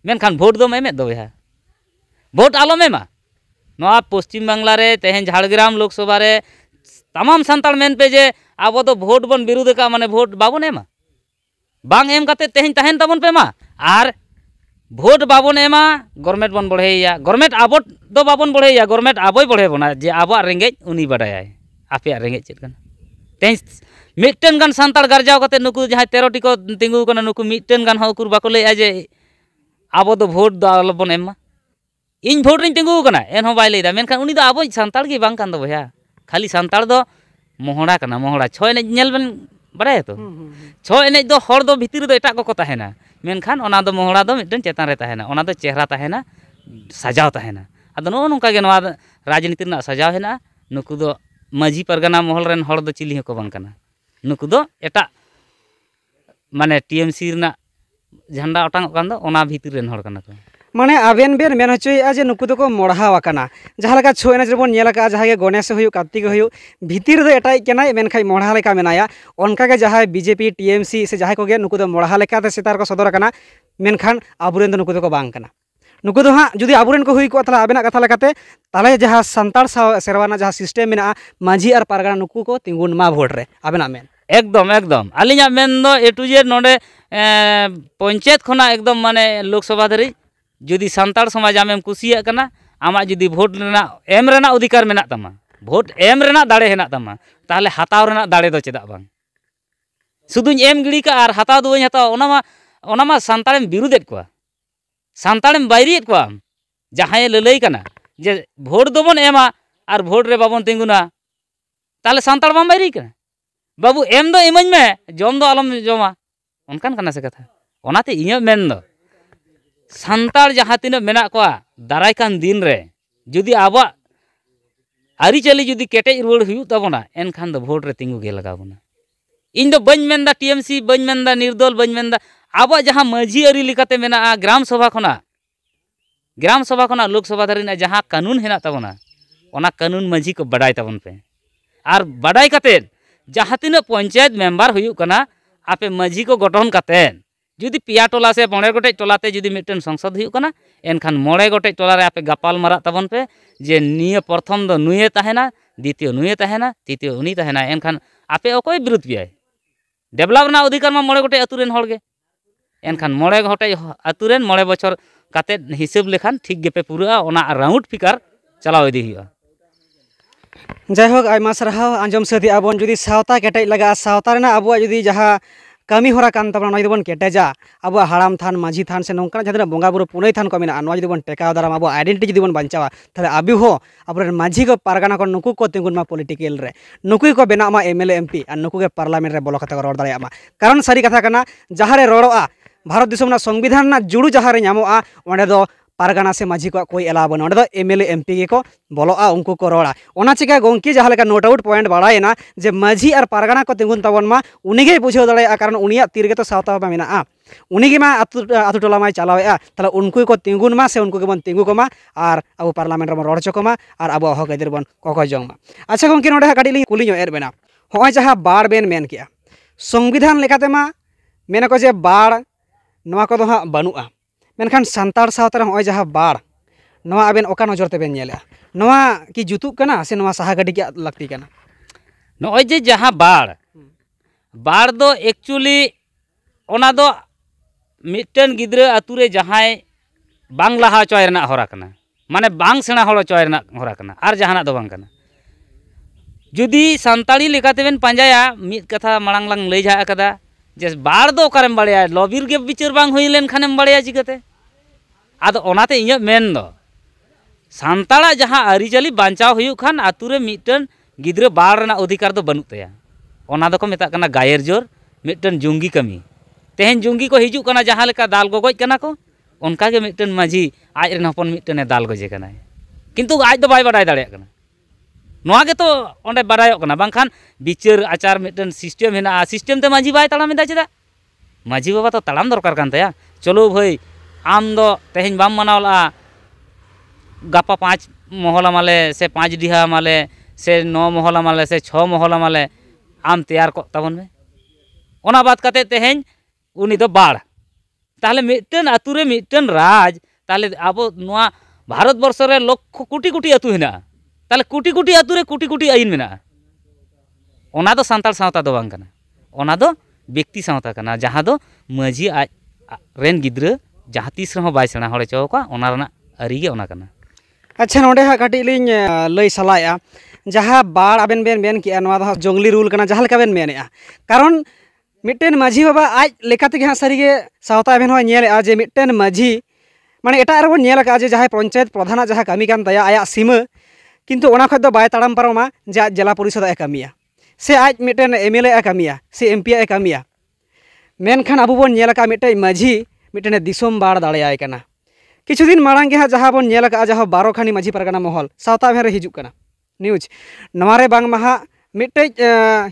मनखान भोट दो एम दो बहा भोट आलमेमा पश्चिम बंगलारे तेहन झाड़ग्राम लोकसभा तमाम सानतार मेन पे जे अब तो भोट बन विरोध का माने भोट बाबन एमा बांग एम काते तेहन तहन तबन पे मा भोट बाबन एमा गवर्नमेंट बन बढ़े गवर्नमेंट अब दो तो बाबन बढ़ेया गवर्नमेंट अब बढ़े बना जे अब रेंगेज उनी बड़ाया आपे रेंगेज चेत कना तेहन मिटन गान सानतार गारजाव काते नुकु जहां को तिंगु कना नुकु मिटन गान हकुर बाको लेया जे अब तो भोट दा बन एमा इन भोट रिन तिंगु कना एन हो बाई अब सानतार की खाली सानताड़ दो मोहड़ा करना मोहड़ा छो एने नेल बन बड़ाया तो हम्म, हम्म, हम्म। छो एने हर दो भीतर दो एटा को को ताहेना दो मोहड़ा दो दो चेहरा ताहेना सजाव ताहेना अद नो के राजनीति ना सजाव हेना नुकु दो माझी परगना मोहल रेन हर दो चिली को बन करना नुकु दो माने टीएमसी ना झंडा उटांग कान को भीतर हर करना तो। माने आबेन बेन मेन हचोया जे नुकु दको तो मोढ़ाव कना जहां लगा छो एनज बन नेल का जहां के गणेश होयु कार्तिक होयु भीतर दे तो एटाय केना मेन खाय लेका मेनाया उनका के जहां बीजेपी टीएमसी से जहां को गे नुकु दो तो मोढ़ा लेका ते सितार को सदर कना मेन खान आबुरेन दो नुकु दको बांग कना नुकु दो हां जुदी आबुरेन को होई को तला आबेना कथा लेकाते तले जहां संताड़ सेरवाना जहां सिस्टम मेना माझी और पारगना नुकु को तिंगुन मा भोट रे आबेना मेन एकदम एकदम आलिया मेन दो ए टू जे नोडे पंचायत खना एकदम माने लोकसभा धरी जुदी सानतार समाज आम कुना आम जुदी भोट एम अधिकार मे तमाम भोट एम दाड़े हे तमाम तेल हतावर दाड़े तो चेदा बा शुदू एम गिड़ी का हतव दो बी हतवा सानतम बिुदे को सानतम बैरिएद को जहाँ लल्ईना जे भोट दोबन एमा और भोट रे बाबन तिंगुना तेल सानतम बैरिए बाबू एम दो इमाज में जम दो आलम जमा उनकान से कथा इन मेन दो सानार जहाँ तक दाराक दिन जी अब आरीचाली जुदी केटे रुड़ता एनखान भोटे तीगू घे लगना इन बन टीएमसी बन निर्दल बन अब जहाँ माझी आरी ग्राम सभा खा ग्राम सभा खा लोकसभा दिन जहाँ कानून हेना कानून माझी को बाढ़ पे और बाढ़ जहाँ तक पंचायत मेम्बर होना आपे माझी को गठन कर যদি ᱯᱮᱭᱟ টলা সে ᱢᱚᱬᱮ গোটে টলাতে যদি মিটেন সংসদ হোক এনখান ᱮᱱᱠᱷᱟᱱ গোটে ᱜᱚᱴᱮᱡ আপে গাপাল মারা তাবন পে যে নিয়ে প্রথম ᱯᱨᱚᱛᱷᱚᱢ ᱫᱚ ᱱᱩᱭᱮ ᱛᱟᱦᱮᱱᱟ দ্বিতীয় নুয়ে তাহেনা তৃতীয় উনি তাহেনা এনখান আপে অকই বিরোধ পিয়ায় ডেভেলপ না অধিকার মা মড়ে গোটে আতুরেন হলগে এনখান মড়ে গোটে আতুরেন মড়ে বছর কাতে হিসাব লেখান ঠিক গেপে পুরা ওনা রাউন্ড ফিকার চালাও ইদি হুয়া যাই হোক আইমা সারহাও আঞ্জম সাদি আবন যদি সাওতা কেটাই লাগা সাওতা রেনা আবুয়া যদি যাহা ᱠᱟᱹᱢᱤ ᱦᱚᱨᱟ ᱠᱟᱱ ᱛᱟᱵᱚᱱᱟ ᱱᱚᱣᱟ ᱡᱩᱫᱤ ᱵᱚᱱ ᱠᱮᱴᱮᱡᱟ ᱟᱵᱚᱣᱟᱜ ᱦᱟᱲᱟᱢ ᱛᱷᱟᱱ ᱢᱟᱹᱡᱷᱤ ᱛᱷᱟᱱ ᱥᱮ ᱱᱚᱝᱠᱟᱱᱟᱜ ᱡᱟᱦᱟᱸ ᱛᱤᱱᱟᱹᱜ ᱵᱚᱸᱜᱟ ᱵᱩᱨᱩ ᱯᱩᱱᱟᱹᱭ ᱛᱷᱟᱱ ᱠᱚ ᱢᱮᱱᱟᱜᱼᱟ ᱱᱚᱣᱟ ᱡᱩᱫᱤ ᱵᱚᱱ ᱴᱮᱠᱟᱣ ᱫᱟᱨᱟᱢ ᱟᱵᱚᱣᱟᱜ ᱟᱭᱰᱮᱱᱴᱤᱴᱤ ᱡᱩᱫᱤ ᱵᱚᱱ ᱵᱟᱧᱪᱟᱣᱟ ᱛᱟᱦᱚᱞᱮ ᱟᱵᱚ ᱦᱚᱸ ᱟᱵᱚᱨᱮᱱ ᱢᱟᱹᱡᱷᱤ ᱠᱚ ᱯᱟᱨᱜᱟᱱᱟ ᱠᱚ ᱱᱩᱠᱩ ᱠᱚ ᱛᱤᱸᱜᱩᱱ ᱢᱟ ᱯᱚᱞᱤᱴᱤᱠᱮᱞ ᱨᱮ ᱱᱩᱠᱩ ᱠᱚ ᱵᱮᱱᱟᱜ ᱢᱟ M L A M P R ᱱᱩᱠᱩ ᱜᱮ ᱯᱟᱨᱞᱟᱢᱮᱱᱴ ᱨᱮ ᱵᱚᱞᱚ ᱠᱟᱛᱮ ᱠᱚ ᱨᱚᱲ ᱫᱟᱲᱮᱭᱟᱜ ᱢᱟ ᱠᱟᱨᱚᱱ ᱥᱟᱹᱨᱤ ᱠᱟᱛᱷᱟ ᱠᱟᱱᱟ ᱡᱟᱦᱟᱸ ᱨᱮ ᱨᱚᱲᱚᱜᱼᱟ ᱵᱷᱟᱨᱚᱛ ᱫᱤᱥᱚᱢ ᱨᱮᱱᱟᱜ সংবিধান ᱨᱮᱱᱟᱜ ᱡᱩᱲᱩ ᱡᱟᱦᱟᱸ ᱨᱮ ᱧᱟᱢᱚᱜᱼᱟ ᱚᱸᱰᱮ ᱫᱚ ᱯᱟᱨᱜᱟᱱᱟ ᱥᱮ ᱢᱟᱹᱡᱷᱤ ᱠᱚᱣᱟᱜ ᱠᱚᱭ ᱮᱞᱟ ᱵᱟᱹᱱᱩᱜᱼᱟ ᱚᱸᱰᱮ ᱫᱚ ᱮᱢᱮᱞᱮ ᱮᱢᱯᱤ ᱜᱮᱠᱚ ᱵᱚᱞᱚᱜᱼᱟ ᱩᱱᱠᱩ ᱠᱚ ᱨᱚᱲᱟ ᱚᱱᱟ ᱪᱤᱠᱟᱹ ᱜᱚᱝᱠᱮ ᱡᱟᱦᱟᱸ ᱞᱮᱠᱟ ᱱᱳᱴ ᱟᱣᱩᱴ ᱯᱚᱭᱮᱱᱴ ᱵᱟᱲᱟᱭᱮᱱᱟ ᱡᱮ ᱢᱟᱹᱡᱷᱤ ᱟᱨ ᱯᱟᱨᱜᱟᱱᱟ ᱠᱚ ᱛᱤᱸᱜᱩᱱ ᱛᱟᱵᱚᱱ ᱢᱟ ᱩᱱᱤᱜᱮᱭ ᱵᱩᱡᱷᱟᱹᱣ ᱫᱟᱲᱮᱭᱟᱜᱼᱟ ᱠᱟᱨᱚᱱ ᱩᱱᱤᱭᱟᱜ ᱛᱤ ᱨᱮᱜᱮ ᱛᱚ ᱥᱟᱶᱛᱟ ᱢᱟ ᱢᱮᱱᱟᱜᱼᱟ उनगे मा आतु टोला माई चलावे तले उनको को तिंगुन मा से उनको के बन तिंगु को मा और अब पार्लियामेंट रे रड़ चको मा और अब हक गदर बन कोको जोंग मा अच्छा गंके नोडे काडी लिंग कुलियो एर बेना होय जहा बाड़ बेन मेन किया संविधान लेकाते मा मेना को जे बाड़ नवा को दो हा बनुआ ᱢᱮᱱᱠᱷᱟᱱ ᱥᱟᱱᱛᱟᱲ ᱥᱟᱶᱛᱟ ᱨᱮ ᱱᱚᱜᱼᱚᱭ ᱡᱟᱦᱟᱸ ᱵᱟᱲ ᱱᱚᱣᱟ ᱟᱵᱮᱱ ᱚᱠᱟ ᱱᱚᱡᱚᱨ ᱛᱮᱵᱮᱱ ᱧᱮᱞᱮᱜᱼᱟ ᱱᱚᱣᱟ ᱠᱤ ᱡᱩᱛᱩᱜ ᱠᱟᱱᱟ ᱥᱮ ᱱᱚᱣᱟ ᱥᱟᱦᱟ ᱜᱟᱹᱰᱤ ᱜᱮᱭᱟᱜ ᱞᱟᱹᱠᱛᱤ ᱠᱟᱱᱟ ᱱᱚᱜᱼᱚᱭ ᱡᱮ ᱡᱟᱦᱟᱸ ᱵᱟᱲ ᱵᱟᱲ ᱫᱚ ᱮᱠᱪᱩᱭᱮᱞᱤ ᱚᱱᱟ ᱫᱚ ᱢᱤᱫᱴᱮᱱ ᱜᱤᱫᱽᱨᱟᱹ ᱟᱛᱳ ᱨᱮ ᱡᱟᱦᱟᱸᱭ ᱵᱟᱝ ᱞᱟᱦᱟ ᱦᱚᱪᱚᱭ ᱨᱮᱱᱟᱜ ᱦᱚᱨᱟ ᱠᱟᱱᱟ ᱢᱟᱱᱮ ᱵᱟᱝ ᱥᱮᱬᱟ ᱦᱚᱲ ᱦᱚᱪᱚᱭ ᱨᱮᱱᱟᱜ ᱦᱚᱨᱟ ᱠᱟᱱᱟ ᱟᱨ ᱡᱟᱦᱟᱱᱟᱜ ᱫᱚ ᱵᱟᱝ ᱠᱟᱱᱟ ᱡᱩᱫᱤ ᱥᱟᱱᱛᱟᱲᱤ ᱞᱮᱠᱟᱛᱮᱵᱮᱱ ᱯᱟᱸᱡᱟᱭᱟ ᱢᱤᱫ ᱠᱟᱛᱷᱟ ᱢᱟᱲᱟᱝ ᱞᱟᱝ ᱞᱟᱹᱭ ᱡᱷᱟᱜ ᱟᱠᱟᱫᱟ ᱡᱮ ᱵᱟᱲ ᱫᱚ ᱚᱠᱟᱨᱮᱢ ᱵᱟᱲᱟᱭᱟ ᱞᱚᱵᱤᱨ ᱜᱮ ᱵᱤᱪᱟᱹᱨ ᱵᱟᱝ ᱦᱩᱭ ᱞᱮᱱᱠᱷᱟᱱᱮᱢ ᱵᱟᱲᱟᱭᱟ ᱪᱤᱠᱟᱹᱛᱮ ᱟᱫᱚ ᱚᱱᱟᱛᱮ ᱤᱧᱟᱹᱜ ᱢᱮᱱ ᱫᱚ ᱥᱟᱱᱛᱟᱲᱟᱜ ᱡᱟᱦᱟᱸ ᱟᱹᱨᱤᱪᱟᱹᱞᱤ ᱵᱟᱧᱪᱟᱣ ᱦᱩᱭᱩᱜ ᱠᱷᱟᱱ ᱟᱛᱩᱨᱮ ᱢᱤᱫᱴᱮᱱ ᱜᱤᱫᱽᱨᱟᱹ ᱵᱟᱲ ᱨᱮᱱᱟᱜ ᱚᱫᱷᱤᱠᱟᱨ ᱫᱚ ᱵᱟᱹᱱᱩᱜ ᱛᱟᱭᱟ ᱚᱱᱟ ᱫᱚᱠᱚ ᱢᱮᱛᱟᱜ ᱠᱟᱱᱟ ᱜᱟᱭᱮᱨ ᱡᱳᱨ ᱢᱤᱫᱴᱮᱱ ᱡᱩᱝᱜᱤ ᱠᱟᱹᱢᱤ ᱛᱮᱦᱮᱧ ᱡᱩᱝᱜᱤ ᱠᱚ ᱦᱤᱡᱩᱜ ᱠᱟᱱᱟ ᱡᱟᱦᱟᱸ ᱞᱮᱠᱟ ᱫᱟᱞ ᱜᱚᱜᱚᱡ ᱠᱟᱱᱟ ᱠᱚ ᱚᱱᱠᱟᱜᱮ ᱢᱤᱫᱴᱮᱱ ᱢᱟᱺᱡᱷᱤ ᱟᱡᱨᱮᱱ ᱦᱚᱯᱚᱱ ᱢᱤᱫᱴᱮᱱᱮ ᱫᱟᱞ ᱜᱚᱡᱮ ᱠᱟᱱᱟᱭ ᱠᱤᱱᱛᱩ ᱟᱡ ᱫᱚ ᱵᱟᱭ ᱵᱟᱰᱟᱭ ᱫᱟᱲᱮᱭᱟᱜ ᱠᱟᱱᱟ ᱱᱚᱣᱟ ᱜᱮᱛᱚ ᱚᱸᱰᱮ ᱵᱟᱰᱟᱭᱚᱜ ᱠᱟᱱᱟ ᱵᱟᱝᱠᱷᱟᱱ ᱵᱤᱪᱟᱹᱨ ᱟᱪᱟᱨ ᱢᱤᱫᱴᱮᱱ ᱥᱤᱥᱴᱮᱢ ᱦᱮᱱᱟᱜᱼᱟ ᱥᱤᱥᱴᱮᱢ ᱛᱮ ᱢᱟᱺᱡᱷᱤ ᱵᱟᱭ ᱛᱟᱲᱟᱢ ᱮᱫᱟ ᱪᱮᱫᱟᱜ ᱢᱟᱺᱡᱷᱤ ᱵᱟᱵᱟ ᱛᱚ ᱛᱟᱲᱟᱢ ᱫᱚᱨᱠᱟর ᱠᱟᱱ ᱛᱟᱭᱟ ᱪᱚᱞᱚ ᱵᱷᱟᱹᱭ ᱟᱢ ᱫᱚ ᱛᱮᱦᱮᱧ ᱵᱟᱢ ᱢᱟᱱᱟᱣ ᱞᱟᱜᱼᱟ ᱜᱟᱯᱟ ᱯᱟᱸᱪ ᱢᱚᱦᱚᱞ ᱟᱢᱟᱞᱮ ᱥᱮ ᱯᱟᱸᱪ ᱰᱤᱦᱟ ᱟᱢᱟᱞᱮ ᱥᱮ ᱱᱚ ᱢᱚᱦᱚᱞ ᱟᱢᱟᱞᱮ ᱥᱮ ᱪᱷᱚ ᱢᱚᱦᱚᱞ ᱟᱢᱟᱞᱮ ᱟᱢ ᱛᱮᱭᱟᱨ ᱠᱚᱜ ᱛᱟᱵᱚᱱ ᱢᱮ ᱚᱱᱟ ᱵᱟᱫ ᱠᱟᱛᱮᱫ ᱛᱮᱦᱮᱧ ᱩᱱᱤ ᱫᱚ ᱵᱟᱲ ᱛᱟᱦᱞᱮ ᱢᱤᱫᱴᱮᱱ ᱟᱛᱩ ᱨᱮ ᱢᱤᱫᱴᱮᱱ ᱨᱟᱡᱽ ᱛᱟᱦᱞᱮ ᱟᱵᱚ ᱱᱚᱣᱟ ᱵᱷᱟᱨᱚᱛᱵᱚᱨᱥᱚ ᱨᱮ ᱞᱚᱠᱠᱷᱚ ᱠᱳটি ᱠᱳটি ᱟᱛᱩ ᱦᱮᱱᱟᱜᱼᱟ ताले कुटी कुटी आतु रे कुटी कुटी आइन ना ओना दो संताल सावता दो बांग ओना दो व्यक्ति सावता करना जहाँ दो मजी आज रेन गिद्रे जहाँ तीस रहो बाई सेना होले चौका ओना रना अरी गे ओना करना अच्छा नोडे हाँ कटी लिंग लई सलाया जहाँ बार अबेन बेन बेन किया अनुवाद दो जंगली रूल कना जहां लका बेन मेने कारण मिट्टन मजी बाबा आज तो यहाँ सरीगे सावता अबेन हो नेले आज मिट्टन मजी माने इटा अरबों नेल का आज जहाँ पंचायत प्रधान जहाँ कमी कम दया आया सीमा बै बड़म पारमा जे आज जिला परिषद कमी से आज मिट्टन एम एल ए कमी से एम पी ए कमी मनखान अब बन माझी मिट्टे दिसम बाड़ दाड़ा कि मांग के हाँ जहाँ बन जहाँ बारो खानी माझी पारगाना महल सावता भेर हजुना न्यूज नवे बाहा मिट्टे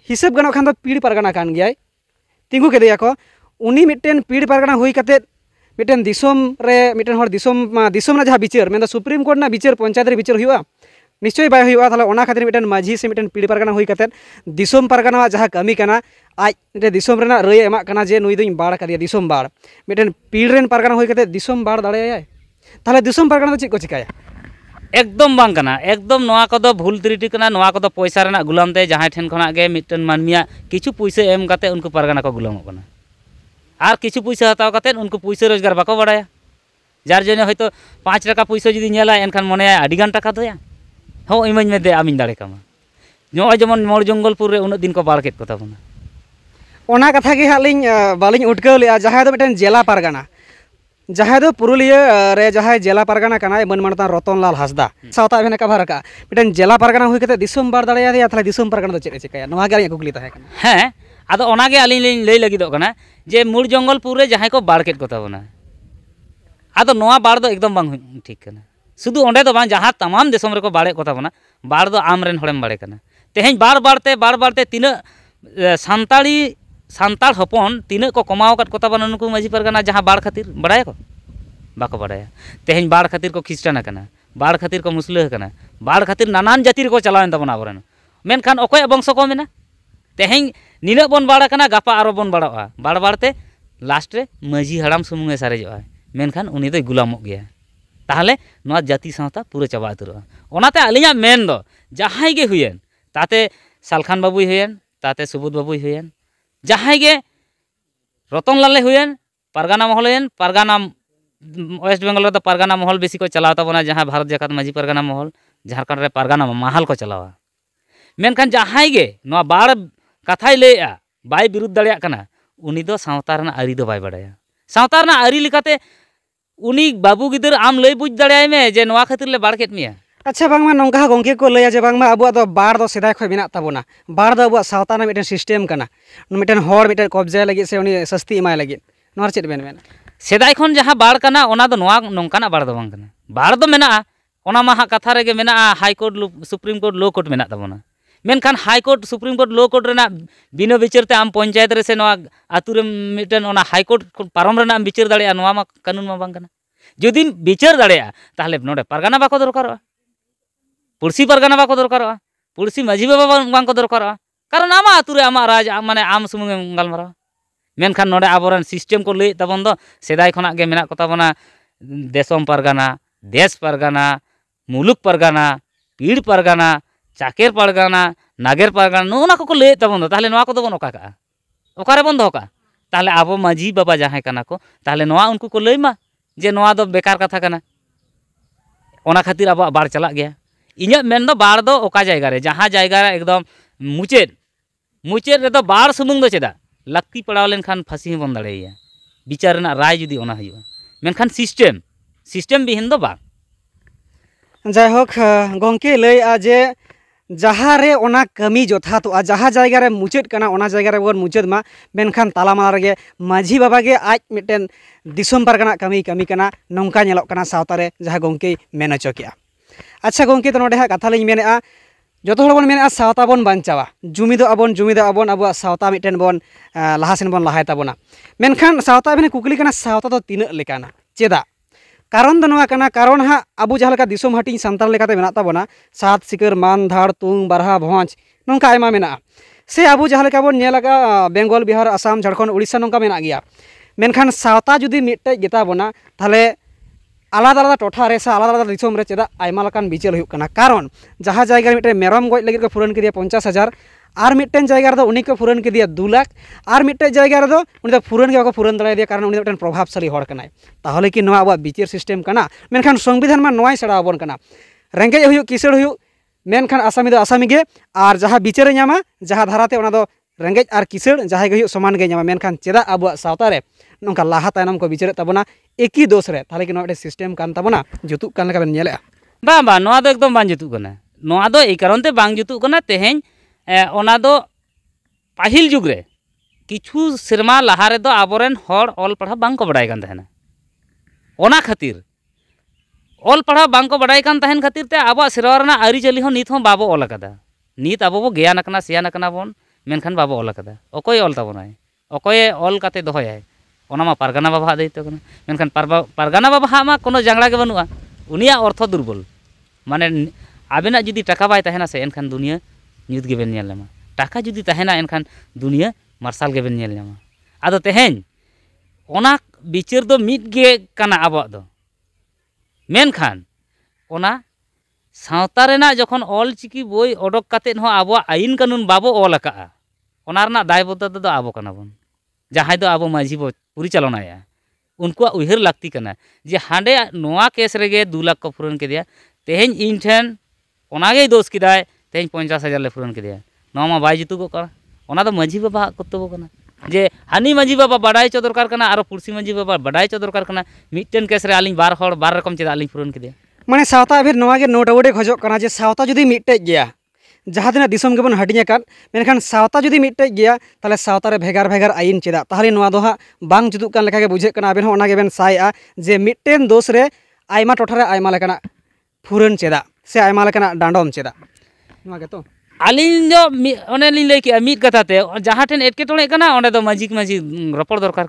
हिसाब गण खान पीड़ पारगाना कान गए तिंगू कदया को उन्नी मिट्टे पीड़ पारगाना हुई कत मिट्टे दिसम रे मिट्टे दिसम दिसम जहाँ विचार मतलब सुप्रीम कोर्ट विचार पंचायत विचार होगा নিশ্চয়ই বাই হয়ে তাহলে ओना खातिर मिटन माझी से मिटन पीढ़ी परगना हुई कतेन दिसम परगना जहाँ कमी कना आज दिसम रेना रय एमा যে जे नुई বাড় बाड़ करिया বাড় बाड़ मिटन पीढ़ रेन परगना हुई कते दिसम बाड़ दाड़े ताले दिसम परगना चेक একদম বাং কানা একদম নোয়া কদো ভুল ত্রিটি কানা নোয়া কদো পয়সা রেনা গুলামতে জাহাই ঠেন খনা গে মিটন মানমিয়া কিছু পয়সা এম কাতে উনকু পারগানা কো গুলামো কানা আর কিছু পয়সা হাতাও কাতে উনকু পয়সা রোজগার বাকো বাড়ায়া যার জন্য হয়তো পাঁচ টাকা পয়সা যদি নেলা এনখান মনে আডিগান টাকা দয়া ᱦᱚᱸ ᱤᱢᱟᱹᱧ ᱢᱮ ᱫᱮ ᱟᱢᱤᱧ ᱫᱟᱲᱮ ᱠᱟᱢᱟ ᱱᱚᱜᱼᱚᱭ ᱡᱮᱢᱚᱱ ᱢᱚᱲ ᱡᱚᱝᱜᱚᱞᱯᱩᱨ ᱨᱮ ᱩᱱᱟᱹᱜ ᱫᱤᱱ ᱠᱚ ᱯᱟᱨ ᱠᱮᱫ ᱠᱚ ᱛᱟᱵᱚᱱᱟ ᱚᱱᱟ ᱠᱟᱛᱷᱟ ᱜᱮ ᱦᱟᱸᱜ ᱞᱤᱧ ᱵᱟᱹᱞᱤᱧ ᱩᱴᱠᱟᱹᱣ ᱞᱮᱜᱼᱟ ᱡᱟᱦᱟᱸᱭ ᱫᱚ ᱢᱤᱫᱴᱮᱱ ᱡᱮᱞᱟ ᱯᱟᱨᱜᱟᱱᱟ ᱡᱟᱦᱟᱸᱭ ᱫᱚ ᱯᱩᱨᱩᱞᱤᱭᱟᱹ ᱨᱮ ᱡᱟᱦᱟᱸᱭ ᱡᱮᱞᱟ ᱯᱟᱨᱜᱟᱱᱟ ᱠᱟᱱᱟᱭ ᱢᱟᱹᱱ ᱢᱟᱱᱚᱛᱟᱱ ᱨᱚᱛᱚᱱᱞᱟᱞ ᱦᱟᱸᱥᱫᱟ ᱥᱟᱶᱛᱟ ᱟᱵᱮᱱ ᱠᱟᱵᱷᱟᱨ ᱟᱠᱟᱜᱼᱟ ᱢᱤᱫᱴᱮᱱ ᱡᱮᱞᱟ ᱯᱟᱨᱜᱟᱱᱟ ᱦᱩᱭ ᱠᱟᱛᱮ ᱫᱤᱥᱚᱢ ᱵᱟᱲ ᱫᱟᱲᱮᱭᱟᱫᱮᱭᱟ ᱛᱟᱦᱞᱮ ᱫᱤᱥᱚᱢ ᱯᱟᱨᱜᱟᱱᱟ ᱫᱚ ᱪᱮᱫ ᱮ ᱪᱤᱠᱟᱹᱭᱟ ᱱᱚᱣᱟ ᱜᱮ ᱟᱹᱞᱤᱧᱟᱜ ᱠᱩᱠᱞᱤ ᱛᱟᱦᱮᱸ ᱠᱟᱱᱟ ᱦᱮᱸ ᱟᱫᱚ ᱚᱱᱟᱜᱮ ᱟᱹᱞᱤᱧ ᱞᱤᱧ ᱞᱟᱹᱭ ᱞᱟᱹᱜᱤᱫᱚᱜ ᱠᱟᱱᱟ ᱡᱮ ᱢᱩᱲ ᱡᱚᱝᱜᱚᱞᱯᱩᱨ ᱨᱮ ᱡᱟᱦᱟᱸᱭ ᱠᱚ ᱵᱟᱲ ᱠᱮᱫ ᱠᱚ ᱛᱟᱵᱚᱱᱟ ᱟᱫᱚ ᱱᱚᱣᱟ ᱵᱟᱲ ᱫᱚ ᱮᱠᱫᱚᱢ ᱵᱟᱝ ᱴᱷᱤᱠ ᱠᱟᱱᱟ ᱥᱩᱫᱷᱩ ᱚᱸᱰᱮ ᱫᱚ ᱵᱟᱝ ᱡᱟᱦᱟᱸ ᱛᱟᱢᱟᱢ ᱫᱤᱥᱚᱢ ᱨᱮᱠᱚ ᱵᱟᱲᱮᱫ ᱠᱚ ᱛᱟᱵᱚᱱᱟ ᱵᱟᱲ ᱫᱚ ᱟᱢᱨᱮᱱ ᱦᱚᱲᱮᱢ ᱵᱟᱲᱮ ᱠᱟᱱᱟ ᱛᱮᱦᱮᱧ ᱵᱟᱨ ᱵᱟᱨᱛᱮ ᱵᱟᱨ ᱵᱟᱨᱛᱮ ᱛᱤᱱᱟᱹᱜ ᱥᱟᱱᱛᱟᱲᱤ ᱥᱟᱱᱛᱟᱲ ᱦᱚᱯᱚᱱ ᱛᱤᱱᱟᱹᱜ ᱠᱚ ᱠᱚᱢᱟᱣ ᱟᱠᱟᱫ ᱠᱚ ᱛᱟᱵᱚᱱᱟ ᱱᱩᱠᱩ ᱢᱟᱹᱡᱷᱤ ᱯᱟᱨᱜᱟᱱᱟ ᱡᱟᱦᱟᱸ ᱵᱟᱲ ᱠᱷᱟᱹᱛᱤᱨ ᱵᱟᱲᱟᱭᱟᱠᱚ ᱵᱟᱠᱚ ᱵᱟᱲᱟᱭᱟ ᱛᱮᱦᱮᱧ ᱵᱟᱲ ᱠᱷᱟᱹᱛᱤᱨ ᱠᱚ ᱠᱷᱤᱥᱴᱟᱱ ᱟᱠᱟᱱᱟ ᱵᱟᱲ ᱠᱷᱟᱹᱛᱤᱨ ᱠᱚ ᱢᱩᱥᱞᱟᱹ ᱟᱠᱟᱱᱟ ᱵᱟᱲ ᱠᱷᱟᱹᱛᱤᱨ ᱱᱟᱱᱟᱱ ᱡᱟᱹᱛᱤ ᱨᱮᱠᱚ ᱪᱟᱞᱟᱣᱮᱱ ᱛᱟᱵᱚᱱᱟ ᱟᱵᱚᱨᱮᱱ ᱢᱮᱱᱠᱷᱟᱱ ᱚᱠᱚᱭᱟᱜ ᱵᱚᱝᱥᱚ ᱠᱚ ᱢᱮᱱᱟ ᱛᱮᱦᱮᱧ ᱱᱤᱱᱟᱹᱜ ᱵᱚᱱ ᱵᱟᱲ ᱟᱠᱟᱱᱟ ᱜᱟᱯᱟ ᱟᱨᱚ ᱵᱚᱱ ᱵᱟᱲᱚᱜᱼᱟ ᱵᱟᱲ ᱵᱟᱲᱛᱮ ᱞᱟᱥᱴ ᱨᱮ ᱢᱟᱹᱡᱷᱤ ᱦᱟᱲᱟᱢ ᱥᱩᱢᱩᱝ ᱮ ᱥᱟᱨᱮᱡᱚᱜᱼᱟ ᱢᱮᱱᱠᱷᱟᱱ ᱩᱱᱤ ᱫᱚᱭ ᱜᱩᱞᱟᱢᱚᱜ ᱜᱮᱭᱟ ᱛᱟᱦᱞᱮ ᱱᱚᱣᱟ ᱡᱟᱹᱛᱤ ᱥᱟᱶᱛᱟ ᱯᱩᱨᱟᱹ ᱪᱟᱵᱟ ᱩᱛᱟᱹᱨᱚᱜᱼᱟ ᱚᱱᱟᱛᱮ ᱟᱹᱞᱤᱧᱟᱜ ᱢᱮᱱ ᱫᱚ ᱡᱟᱦᱟᱸᱭ ᱜᱮ ᱦᱩᱭᱮᱱ ᱛᱟᱛᱮ ᱥᱟᱞᱠᱷᱟᱱ ᱵᱟᱹᱵᱩᱭ ᱦᱩᱭᱮᱱ ᱛᱟᱛᱮ ᱥᱩᱵᱩᱫ ᱵᱟᱹᱵᱩᱭ ᱦᱩᱭᱮᱱ ᱡᱟᱦᱟᱸᱭ ᱜᱮ ᱨᱚᱛᱚᱱ ᱞᱟᱞᱮ ᱦᱩᱭᱮᱱ ᱯᱟᱨᱜᱟᱱᱟ ᱢᱚᱦᱚᱞ ᱦᱩᱭᱮᱱ ᱯᱟᱨᱜᱟᱱᱟ वेस्ट बेंगल रे परगना महल बेसी को चलाव तबना जहाँ भारत जकत माजी परगना महल झारखंड रे परगना महल को चलावा मेनखान जहाँ गे बार कथाई ले बै बिरुद्ध दाड़ा उनी दो सावता आरी दो बै बाड़ा सावता आरी लेकाते উনি বাবু গিদের লই বুঝ দাঁড়ায় মে যে নয় খাতির বাড় খেত মিয়া আচ্ছা বাংমা নঙ্কা গমকে কো লয়া যে বাংমা আবু আদো বার দো সেদাই খয় মেনা তাবনা বার দো আবু সাওতা মিটেন সিস্টেম কানা মিটেন হর মিটেন কবজা লাগি সে উনি সস্তি ইমাই লাগি নোর চেত বেন মেনা সেদাই খন যাহা বার কানা ওনা দো নোয়া নঙ্কানা বার দো বাং কানা বার দো মেনা ওনা মা কথা রেগে মেনা high court supreme court low court মেনা তাবনা ᱢᱮᱱᱠᱷᱟᱱ high court supreme court low court ᱨᱮᱱᱟᱜ ᱵᱤᱱᱟᱹ ᱵᱤᱪᱟᱹᱨᱛᱮ ᱟᱢ ᱯᱚᱧᱪᱟᱭᱮᱛ ᱨᱮ ᱥᱮ ᱱᱚᱣᱟ ᱟᱛᱳ ᱨᱮ ᱢᱤᱫᱴᱮᱱ ᱚᱱᱟ ᱦᱟᱭᱠᱳᱨᱴ ᱯᱟᱨᱚᱢ ᱨᱮᱱᱟᱜ ᱮᱢ ᱵᱤᱪᱟᱹᱨ ᱫᱟᱲᱮᱭᱟᱜᱼᱟ ᱱᱚᱣᱟ ᱢᱟ ᱠᱟᱹᱱᱩᱱ ᱢᱟ ᱵᱟᱝ ᱠᱟᱱᱟ ᱡᱩᱫᱤᱢ ᱵᱤᱪᱟᱹᱨ ᱫᱟᱲᱮᱭᱟᱜᱼᱟ ᱛᱟᱦᱚᱞᱮ ᱱᱚᱰᱮ ᱯᱟᱨᱜᱟᱱᱟ ᱵᱟᱠᱚ ᱫᱚᱨᱠᱟᱨᱚᱜᱼᱟ ᱯᱩᱲᱥᱤ ᱯᱟᱨᱜᱟᱱᱟ ᱵᱟᱠᱚ ᱫᱚᱨᱠᱟᱨᱚᱜᱼᱟ ᱯᱩᱲᱥᱤ ᱢᱟᱺᱡᱷᱤ ᱵᱟᱵᱟ ᱵᱟᱝᱠᱚ ᱫᱚᱨᱠᱟᱨᱚᱜᱼᱟ ᱠᱟᱨᱚᱱ ᱟᱢᱟᱜ ᱟᱛᱳ ᱨᱮ ᱟᱢᱟᱜ ᱨᱟᱡᱽ ᱢᱟᱱᱮ ᱟᱢ ᱥᱩᱢᱩᱝ ᱮᱢ ᱜᱟᱞᱢᱟᱨᱟᱣᱟ ᱢᱮᱱᱠᱷᱟᱱ ᱱᱚᱰᱮ ᱟᱵᱚᱨᱮᱱ ᱥᱤᱥᱴᱮᱢ ᱠᱚ ᱞᱟᱹᱭᱮᱫ ᱛᱟᱵᱚᱱ ᱫᱚ ᱥᱮᱫᱟᱭ ᱠᱷᱚᱱᱟᱜ ᱜᱮ ᱢᱮᱱᱟᱜ ᱠᱚᱛᱟ ᱵᱚᱱᱟ ᱫᱮᱥᱚᱢ ᱯᱟᱨᱜᱟᱱᱟ ᱫᱮᱥ ᱯᱟᱨᱜᱟᱱᱟ ᱢᱩᱞᱩᱠ ᱯᱟᱨᱜᱟᱱᱟ ᱯᱤᱲ ᱯᱟᱨᱜᱟᱱᱟ चाकर पारगाना नागर पारगाना ना को लैताबो बनका अब माजी बाबा जहां को उनको को लैमा जे बेकार कथा करना खातिर अब बार चला गया इन बारा जगार जहाँ जगार एकदम मुचाद मुचाद रो बार सुमूंग चेदा लाती पड़ा लेखान फांसी बन दड़े विचार राय जुदी मेखान सिसटेम सिसटेम विहन जैक गई जे ᱡᱟᱦᱟᱸᱨᱮ ᱚᱱᱟ ᱠᱟᱹᱢᱤ ᱡᱚᱛᱷᱟᱛᱚᱜᱼᱟ ᱡᱟᱦᱟᱸ ᱡᱟᱭᱜᱟᱨᱮ ᱢᱩᱪᱟᱹᱫ ᱠᱟᱱᱟ ᱚᱱᱟ ᱡᱟᱭᱜᱟᱨᱮ ᱵᱚᱱ ᱢᱩᱪᱟᱹᱫ ᱢᱟ ᱢᱮᱱᱠᱷᱟᱱ ᱛᱟᱞᱟᱢᱟᱞᱟ ᱨᱮᱜᱮ ᱢᱟᱺᱡᱷᱤ ᱵᱟᱵᱟ ᱜᱮ ᱟᱡ ᱢᱤᱫᱴᱮᱱ ᱫᱤᱥᱚᱢ ᱯᱟᱨᱜᱟᱱᱟ ᱠᱟᱹᱢᱤ ᱠᱟᱹᱢᱤ ᱠᱟᱱᱟ ᱱᱚᱝᱠᱟ ᱧᱮᱞᱚᱜ ᱠᱟᱱᱟ ᱥᱟᱶᱛᱟ ᱨᱮ ᱡᱟᱦᱟᱸ ᱜᱚᱢᱠᱮᱭ ᱢᱮᱱ ᱦᱚᱪᱚ ᱠᱮᱜᱼᱟ ᱟᱪᱪᱷᱟ ᱜᱚᱢᱠᱮ ᱛᱚ ᱱᱚᱰᱮ ᱦᱟᱸᱜ ᱠᱟᱛᱷᱟ ᱞᱤᱧ ᱢᱮᱱᱮᱜᱼᱟ ᱡᱚᱛᱚ ᱦᱚᱲ ᱵᱚᱱ ᱢᱮᱱᱮᱜᱼᱟ ᱥᱟᱶᱛᱟ ᱵᱚᱱ ᱵᱟᱧᱪᱟᱣᱟ ᱡᱩᱢᱤᱫᱚᱜ ᱟᱵᱚᱱ ᱡᱩᱢᱤᱫᱚᱜ ᱟᱵᱚᱱ ᱟᱵᱚᱣᱟᱜ ᱥᱟᱶᱛᱟ ᱢᱤᱫᱴᱮᱱ ᱵᱚᱱ ᱞᱟᱦᱟ ᱥᱮᱱ ᱵᱚᱱ ᱞᱟᱦᱟᱭ ᱛᱟᱵᱚᱱᱟ ᱢᱮᱱᱠᱷᱟᱱ ᱥᱟᱶᱛᱟ ᱟᱵᱮᱱ ᱠᱩᱠᱞᱤ ᱠᱟᱱᱟ ᱥᱟᱶᱛᱟ ᱫᱚ ᱛᱤᱱᱟᱹᱜ ᱞᱮᱠᱟᱱᱟ ᱪᱮᱫᱟᱜ कारण तो कारण हाँ अब जहाँ दिसम हाटी बोना सात सिकर मान धाड़ तू बारहा भज नाम से अब जहाँ बोलगा बेंगल बिहार आसाम झारखंड उड़ीसा नौका मेना गया मेखान सावता जुदी मिट्टेबा तेल आलदा आलदा टटारे आलदा चेदा विचल होना कारण जहाँ जैगार मेरम गज लगे को पूरण पंचाश हज़ार और मिट्टन जैगार पूरण के दू लाख और मिट्ट जैगार पूरण पूरण दाड़ा कारण उन प्रभावशाली हड़ा कि अब विचार सिसटेम का मेखान संविधान में नवा सड़ा बन रेगेज किसड़ हूँ मेखान आसामी आसामी और जहाँ विचार नामा जहाँ धाराते रेंगे और किसड़ जहाँ के समान मेखान चेदा अब सावतारे नौका लहा तैनम को विचार ताबना एक ही दोस सिसटेम काबना जुतुगे बा एक कारण जुतुगना तेहेज़ ᱚᱱᱟ ᱫᱚ ᱯᱟᱹᱦᱤᱞ ᱡᱩᱜᱽ ᱨᱮ ᱠᱤᱪᱷᱩ ᱥᱮᱨᱢᱟ ᱞᱟᱦᱟ ᱨᱮᱫᱚ ᱟᱵᱚᱨᱮᱱ ᱦᱚᱲ ᱚᱞ ᱯᱟᱲᱦᱟᱣ ᱵᱟᱝᱠᱚ ᱵᱟᱰᱟᱭ ᱠᱟᱱ ᱛᱟᱦᱮᱱᱟ ᱚᱱᱟ ᱠᱷᱟᱹᱛᱤᱨ ᱚᱞ ᱯᱟᱲᱦᱟᱣ ᱵᱟᱝᱠᱚ ᱵᱟᱰᱟᱭ ᱠᱟᱱ ᱛᱟᱦᱮᱱ ᱠᱷᱟᱹᱛᱤᱨ ᱛᱮ ᱟᱵᱚᱣᱟᱜ ᱥᱮᱨᱣᱟ ᱨᱮᱱᱟᱜ ᱟᱹᱨᱤᱪᱟᱹᱞᱤ ᱦᱚᱸ ᱱᱤᱛ ᱦᱚᱸ ᱵᱟᱵᱚ ᱚᱞ ᱟᱠᱟᱫᱟ ᱱᱤᱛ ᱟᱵᱚ ᱵᱚ ᱜᱮᱭᱟᱱ ᱟᱠᱟᱱᱟ ᱥᱮᱭᱟᱱ ᱟᱠᱟᱱᱟ ᱵᱚᱱ ᱢᱮᱱᱠᱷᱟᱱ ᱵᱟᱵᱚ ᱚᱞ ᱟᱠᱟᱫᱟ ᱚᱠᱚᱭ ᱚᱞ ᱛᱟᱵᱚᱱᱟᱭ ᱚᱠᱚᱭᱮ ᱚᱞ ᱠᱟᱛᱮ ᱫᱚᱦᱚᱭᱟᱭ ᱚᱱᱟ ᱢᱟ ᱯᱟᱨᱜᱟᱱᱟ ᱵᱟᱵᱟᱣᱟᱜ ᱫᱟᱭᱤᱛᱛᱚ ᱠᱟᱱᱟ ᱢᱮᱱᱠᱷᱟᱱ ᱯᱟᱨᱜᱟᱱᱟ ᱵᱟᱵᱟᱣᱟᱜ ᱢᱟ ᱠᱳᱱᱳ ᱡᱟᱝᱲᱟ ᱜᱮ ᱵᱟᱹᱱᱩᱜᱼᱟ ᱩᱱᱤᱭᱟᱜ ᱚᱨᱛᱷᱚ ᱫᱩᱨᱵᱚᱞ ᱢᱟᱱᱮ ᱟᱵᱮᱱᱟᱜ ᱡᱩᱫᱤ ᱴᱟᱠᱟ ᱵᱟᱭ ᱛᱟᱦᱮᱱᱟ ᱥᱮ ᱮᱱᱠᱷᱟᱱ ᱫᱩᱱᱤᱭᱟᱹ ᱧᱩᱛ ᱜᱮᱵᱮᱱ ᱧᱮᱞ ᱧᱟᱢᱟ ᱴᱟᱠᱟ ᱡᱩᱫᱤ ᱛᱟᱦᱮᱱᱟ ᱮᱱᱠᱷᱟᱱ ᱫᱩᱱᱤᱭᱟᱹ ᱢᱟᱨᱥᱟᱞ ᱜᱮᱵᱮᱱ ᱧᱮᱞ ᱧᱟᱢᱟ ᱟᱫᱚ ᱛᱮᱦᱮᱧ ᱚᱱᱟ ᱵᱤᱪᱟᱹᱨ ᱫᱚ ᱢᱤᱫ ᱜᱮ ᱠᱟᱱᱟ ᱟᱵᱚᱣᱟᱜ ᱫᱚ ᱢᱮᱱᱠᱷᱟᱱ ᱚᱱᱟ ᱥᱟᱶᱛᱟ ᱨᱮᱱᱟᱜ ᱡᱚᱠᱷᱚᱱ ᱚᱞᱪᱤᱠᱤ ᱵᱳᱭ ᱚᱰᱚᱠ ᱠᱟᱛᱮᱫ ᱦᱚᱸ ᱟᱵᱚᱣᱟᱜ ᱟᱹᱭᱤᱱ ᱠᱟᱹᱱᱩᱱ ᱵᱟᱵᱚ ᱚᱞ ᱟᱠᱟᱜᱼᱟ ᱚᱱᱟ ᱨᱮᱱᱟᱜ ᱫᱟᱭᱵᱚᱫᱽᱫᱷᱚᱛᱟ ᱫᱚ ᱟᱵᱚ ᱠᱟᱱᱟ ᱵᱚᱱ ᱡᱟᱦᱟᱸᱭ ᱫᱚ ᱟᱵᱚ ᱢᱟᱺᱡᱷᱤ ᱵᱚ ᱯᱚᱨᱤᱪᱟᱞᱚᱱᱟᱭᱟ ᱩᱱᱠᱩᱣᱟᱜ ᱩᱭᱦᱟᱹᱨ ᱞᱟᱹᱠᱛᱤ ᱠᱟᱱᱟ ᱡᱮ ᱦᱟᱸᱰᱮ ᱱᱚᱣᱟ ᱠᱮᱥ ᱨᱮᱜᱮ ᱫᱩ ᱞᱟᱠᱷ ᱠᱚ ᱯᱷᱩᱨᱟᱹᱱ ᱠᱮᱫᱮᱭᱟ ᱛᱮᱦᱮᱧ ᱤᱧ ᱴᱷᱮᱱ ᱚᱱᱟᱜᱮᱭ ᱫᱳᱥ ᱠᱮᱫᱟᱭ तेज पंचाश हजार पूरण के बै जितुगना माझी बाबा करतब जे हानी माझी बाबा बाढ़ चो दरकार और पुड़ी माझी बाबा बाढ़ चो दरकार मिट्टन केसरे बार बार रकम चेदा अली पूरण के मैं सावता अभी नोट अवडे खोजना जे सावता जुदी गया जहाँ तीन दिसम के बन हटिया सावता जुदी मिट्टा गया तेल सावतारे भगार भगार आईन चेदा तो हाँ बांग जुदूँ लेखा बुझे अभी सहेगा जे मिट्टन दोसरे आयमा टोटारे आयमा फूरन चेदा से आयमा डांडम चेदा अली कथाते जहाँ ठेन एटकेटोड़ा माजी माजी रोपड़ दरकार